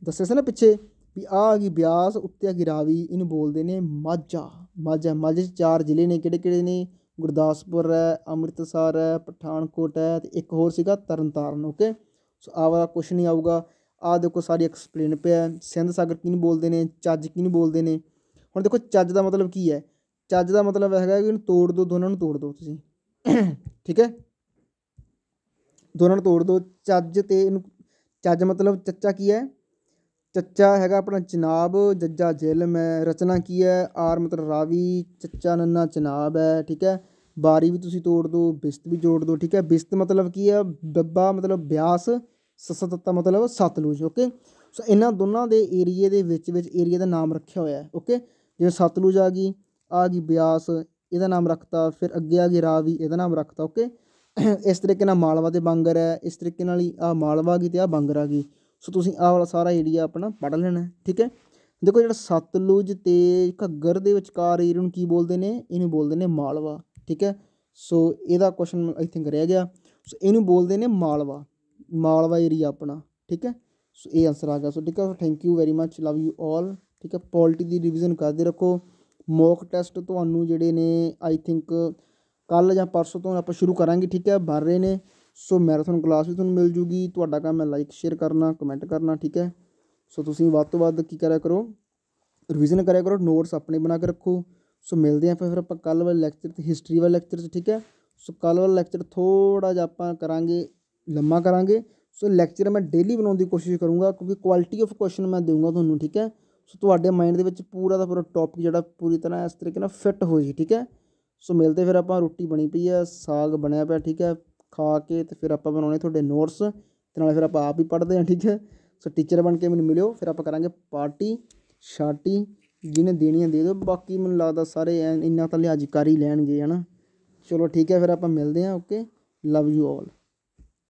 ਦੱਸਿਆ ਸੀ ਨਾ ਪਿੱਛੇ ਵੀ ਆ ਆ ਗਈ ਬਿਆਸ ਉੱਤੇ ਆ ਗਈ ਰਾਵੀ ਇਹਨੂੰ ਬੋਲਦੇ ਨੇ ਮਾਝਾ ਮਾਝਾ ਮਾਝੇ ਚ ਚਾਰ ਜ਼ਿਲ੍ਹੇ ਨੇ ਕਿਹੜੇ ਕਿਹੜੇ ਨੇ ਗੁਰਦਾਸਪੁਰ ਹੈ ਅੰਮ੍ਰਿਤਸਰ ਹੈ ਪਠਾਨਕੋਟ ਹੈ ਤੇ ਇੱਕ ਹੋਰ ਸੀਗਾ ਤਰਨਤਾਰਨ ਓਕੇ ਸੋ ਆ ਵਾਲਾ ਕੁਝ ਨਹੀਂ ਆਊਗਾ ਆ ਦੇਖੋ ਸਾਰੀ ਐਕਸਪਲੇਨ ਪਿਆ ਸਿੰਧ ਸਾਗਰ ਨੂੰ ਬੋਲਦੇ ਨੇ ਚੱਜ ਨੂੰ ਬੋਲਦੇ ਨੇ ਹੁਣ ਦੇਖੋ ਚੱਜ ਦਾ ਮਤਲਬ ਕੀ ਹੈ ਚੱਜ ਦਾ ਮਤਲਬ ਹੈਗਾ ਕਿ ਇਹਨੂੰ ਤੋੜ ਦਿਓ ਦੋਨਾਂ ਨੂੰ ਤੋੜ ਦਿਓ ਤੁਸੀਂ ਠੀਕ ਹੈ ਦੋਨਾਂ ਨੂੰ ਤੋੜ ਦਿਓ ਚੱਜ ਤੇ ਇਹਨੂੰ ਚੱਜ ਮਤਲਬ ਚੱਚਾ ਕੀ ਹੈ ਚੱਚਾ ਹੈਗਾ ਆਪਣਾ ਜਨਾਬ ਜੱਜਾ ਜੇਲਮ ਹੈ ਰਚਨਾ ਕੀ ਹੈ ਆਰ ਮਤਲਬ ਰਾਵੀ ਚੱਚਾ ਨੰਨਾ ਜਨਾਬ ਹੈ ਠੀਕ ਹੈ ਬਾਰੀ ਵੀ ਤੁਸੀਂ ਤੋੜ ਦੋ ਬਿਸਤ ਵੀ ਜੋੜ ਦੋ ਠੀਕ ਹੈ ਬਿਸਤ ਮਤਲਬ ਕੀ ਹੈ ਬੱਬਾ ਮਤਲਬ ਬਿਆਸ ਸਸਤਤਾ ਮਤਲਬ ਸਤਲੁਜ ਓਕੇ ਸੋ ਇਹਨਾਂ ਦੋਨਾਂ ਦੇ ਏਰੀਏ ਦੇ ਵਿੱਚ ਵਿੱਚ ਏਰੀਆ ਦਾ ਨਾਮ ਰੱਖਿਆ ਹੋਇਆ ਹੈ ਓਕੇ ਜਿਵੇਂ ਸਤਲੁਜ ਆ ਗਈ ਆ ਗਈ ਬਿਆਸ ਇਹਦਾ ਨਾਮ ਰੱਖਤਾ ਫਿਰ ਅੱਗੇ ਆ ਗਈ ਰਾਵੀ ਇਹਦਾ ਨਾਮ ਰੱਖਤਾ ਓਕੇ ਇਸ ਤਰੀਕੇ ਨਾਲ ਮਾਲਵਾ ਤੇ ਬੰਗਰ ਹੈ ਇਸ ਤਰੀਕੇ ਨਾਲ ਹੀ ਆ ਮਾਲਵਾ ਗਈ ਤੇ ਆ ਬੰਗਰ ਆ ਗਈ ਸੋ ਤੁਸੀਂ ਆਹ ਵਾਲਾ ਸਾਰਾ ਏਰੀਆ ਆਪਣਾ ਪੜ ਲੈਣਾ ਠੀਕ ਹੈ ਦੇਖੋ ਜਿਹੜਾ ਸਤਲੁਜ ਤੇ ਘੱਗਰ ਦੇ ਵਿਚਕਾਰ ਏਰੀਆ ਨੂੰ ਕੀ ਬੋਲਦੇ ਨੇ ਇਹਨੂੰ ਬੋਲਦੇ ਨੇ ਮਾਲਵਾ ਠੀਕ ਹੈ ਸੋ ਇਹਦਾ ਕੁਐਸਚਨ ਆਈ ਥਿੰਕ ਰਹਿ ਗਿਆ ਸੋ ਇਹਨੂੰ ਬੋਲਦੇ ਨੇ ਮਾਲਵਾ ਮਾਲਵਾ ਏਰੀਆ ਆਪਣਾ ਠੀਕ ਹੈ ਸੋ ਇਹ ਆਨਸਰ ਆ ਗਿਆ ਸੋ ਠੀਕ ਹੈ so thank you very much love you all ਠੀਕ ਹੈ ਪੋਲਿਟੀ ਦੀ ਰਿਵੀਜ਼ਨ ਕਰਦੇ ਰੱਖੋ ਮੌਕ ਟੈਸਟ ਤੁਹਾਨੂੰ ਜਿਹੜੇ ਨੇ ਆਈ ਥਿੰਕ ਕੱਲ ਜਾਂ ਪਰਸੋਂ ਤੋਂ ਆਪਾਂ ਸ਼ੁਰੂ ਕਰਾਂਗੇ ਠੀਕ ਹੈ ਭਰ ਰਹੇ ਨੇ ਸੋ ਮੈਰਾਥਨ ਕਲਾਸ ਵੀ ਤੁਹਾਨੂੰ ਮਿਲ ਜੂਗੀ ਤੁਹਾਡਾ ਕੰਮ ਹੈ ਲਾਈਕ ਸ਼ੇਅਰ ਕਰਨਾ ਕਮੈਂਟ ਕਰਨਾ ਠੀਕ ਹੈ ਸੋ ਤੁਸੀਂ ਵੱਧ ਤੋਂ ਵੱਧ ਕੀ ਕਰਿਆ ਕਰੋ ਰਿਵੀਜ਼ਨ ਕਰਿਆ ਕਰੋ ਨੋਟਸ ਆਪਣੇ ਬਣਾ ਕੇ ਰੱਖੋ ਸੋ ਮਿਲਦੇ ਆਂ ਫਿਰ ਆਪਾਂ ਕੱਲ ਵਾਲੇ ਲੈਕਚਰ ਤੇ ਹਿਸਟਰੀ ਵਾਲੇ ਲੈਕਚਰ 'ਚ ਠੀਕ ਹੈ ਸੋ ਕੱਲ ਵਾਲਾ ਲੈਕਚਰ ਥੋੜਾ ਜਿਹਾ ਆਪਾਂ ਕਰਾਂਗੇ ਲੰਮਾ ਕਰਾਂਗੇ ਸੋ ਲੈਕਚਰ ਮੈਂ ਡੇਲੀ ਬਣਾਉਣ ਦੀ ਕੋਸ਼ਿਸ਼ ਕਰੂੰਗਾ ਕਿਉਂਕਿ ਕੁਆਲਿਟੀ ਆਫ ਕੁਐਸਚਨ ਮੈਂ ਦੇਊਂਗਾ ਤੁਹਾਨੂੰ ਠੀਕ ਹੈ ਸੋ ਤੁਹਾਡੇ ਮਾਈਂਡ ਦੇ ਵਿੱਚ ਪੂਰਾ ਦਾ ਪੂਰਾ ਟੌਪਿਕ ਜਿਹੜਾ ਪੂਰੀ ਤਰ੍ਹਾਂ ਇਸ ਤਰੀਕੇ ਨਾਲ ਫਿੱਟ ਹੋ ਜੀ ਠੀਕ ਹੈ ਸੋ ਮਿਲਦੇ ਫਿਰ ਆਪਾਂ ਰੋਟੀ ਬਣੀ ਪਈ ਆ ਸਾਗ ਬਣਿਆ ਪਿਆ ਠੀਕ ਹੈ ਖਾ ਕੇ ਤੇ ਫਿਰ ਆਪਾਂ ਬਣਾਉਣੇ ਤੁਹਾਡੇ ਨੋਟਸ ਤੇ ਨਾਲੇ ਫਿਰ ਆਪਾਂ ਆਪ ਹੀ ਪੜ੍ਹਦੇ ਆ ਠੀਕ ਹੈ ਸੋ ਟੀਚਰ ਬਣ ਕੇ ਮੈਨੂੰ ਮਿਲਿਓ ਫਿਰ ਆਪਾਂ ਕਰਾਂਗੇ ਪਾਰਟੀ ਸ਼ਾਟੀ ਜਿਹਨੇ ਦੇਣੀਆਂ ਦੇ ਦਿਓ ਬਾਕੀ ਮੈਨੂੰ ਲੱਗਦਾ ਸਾਰੇ ਇੰਨਾ ਤਾਂ ਲਿਆਜ ਕਰ ਹੀ ਲੈਣਗੇ ਹਨਾ ਚਲੋ ਠੀਕ ਹੈ ਫਿਰ ਆਪਾਂ ਮਿਲਦੇ ਹਾਂ ਓਕੇ ਲਵ ਯੂ ਆਲ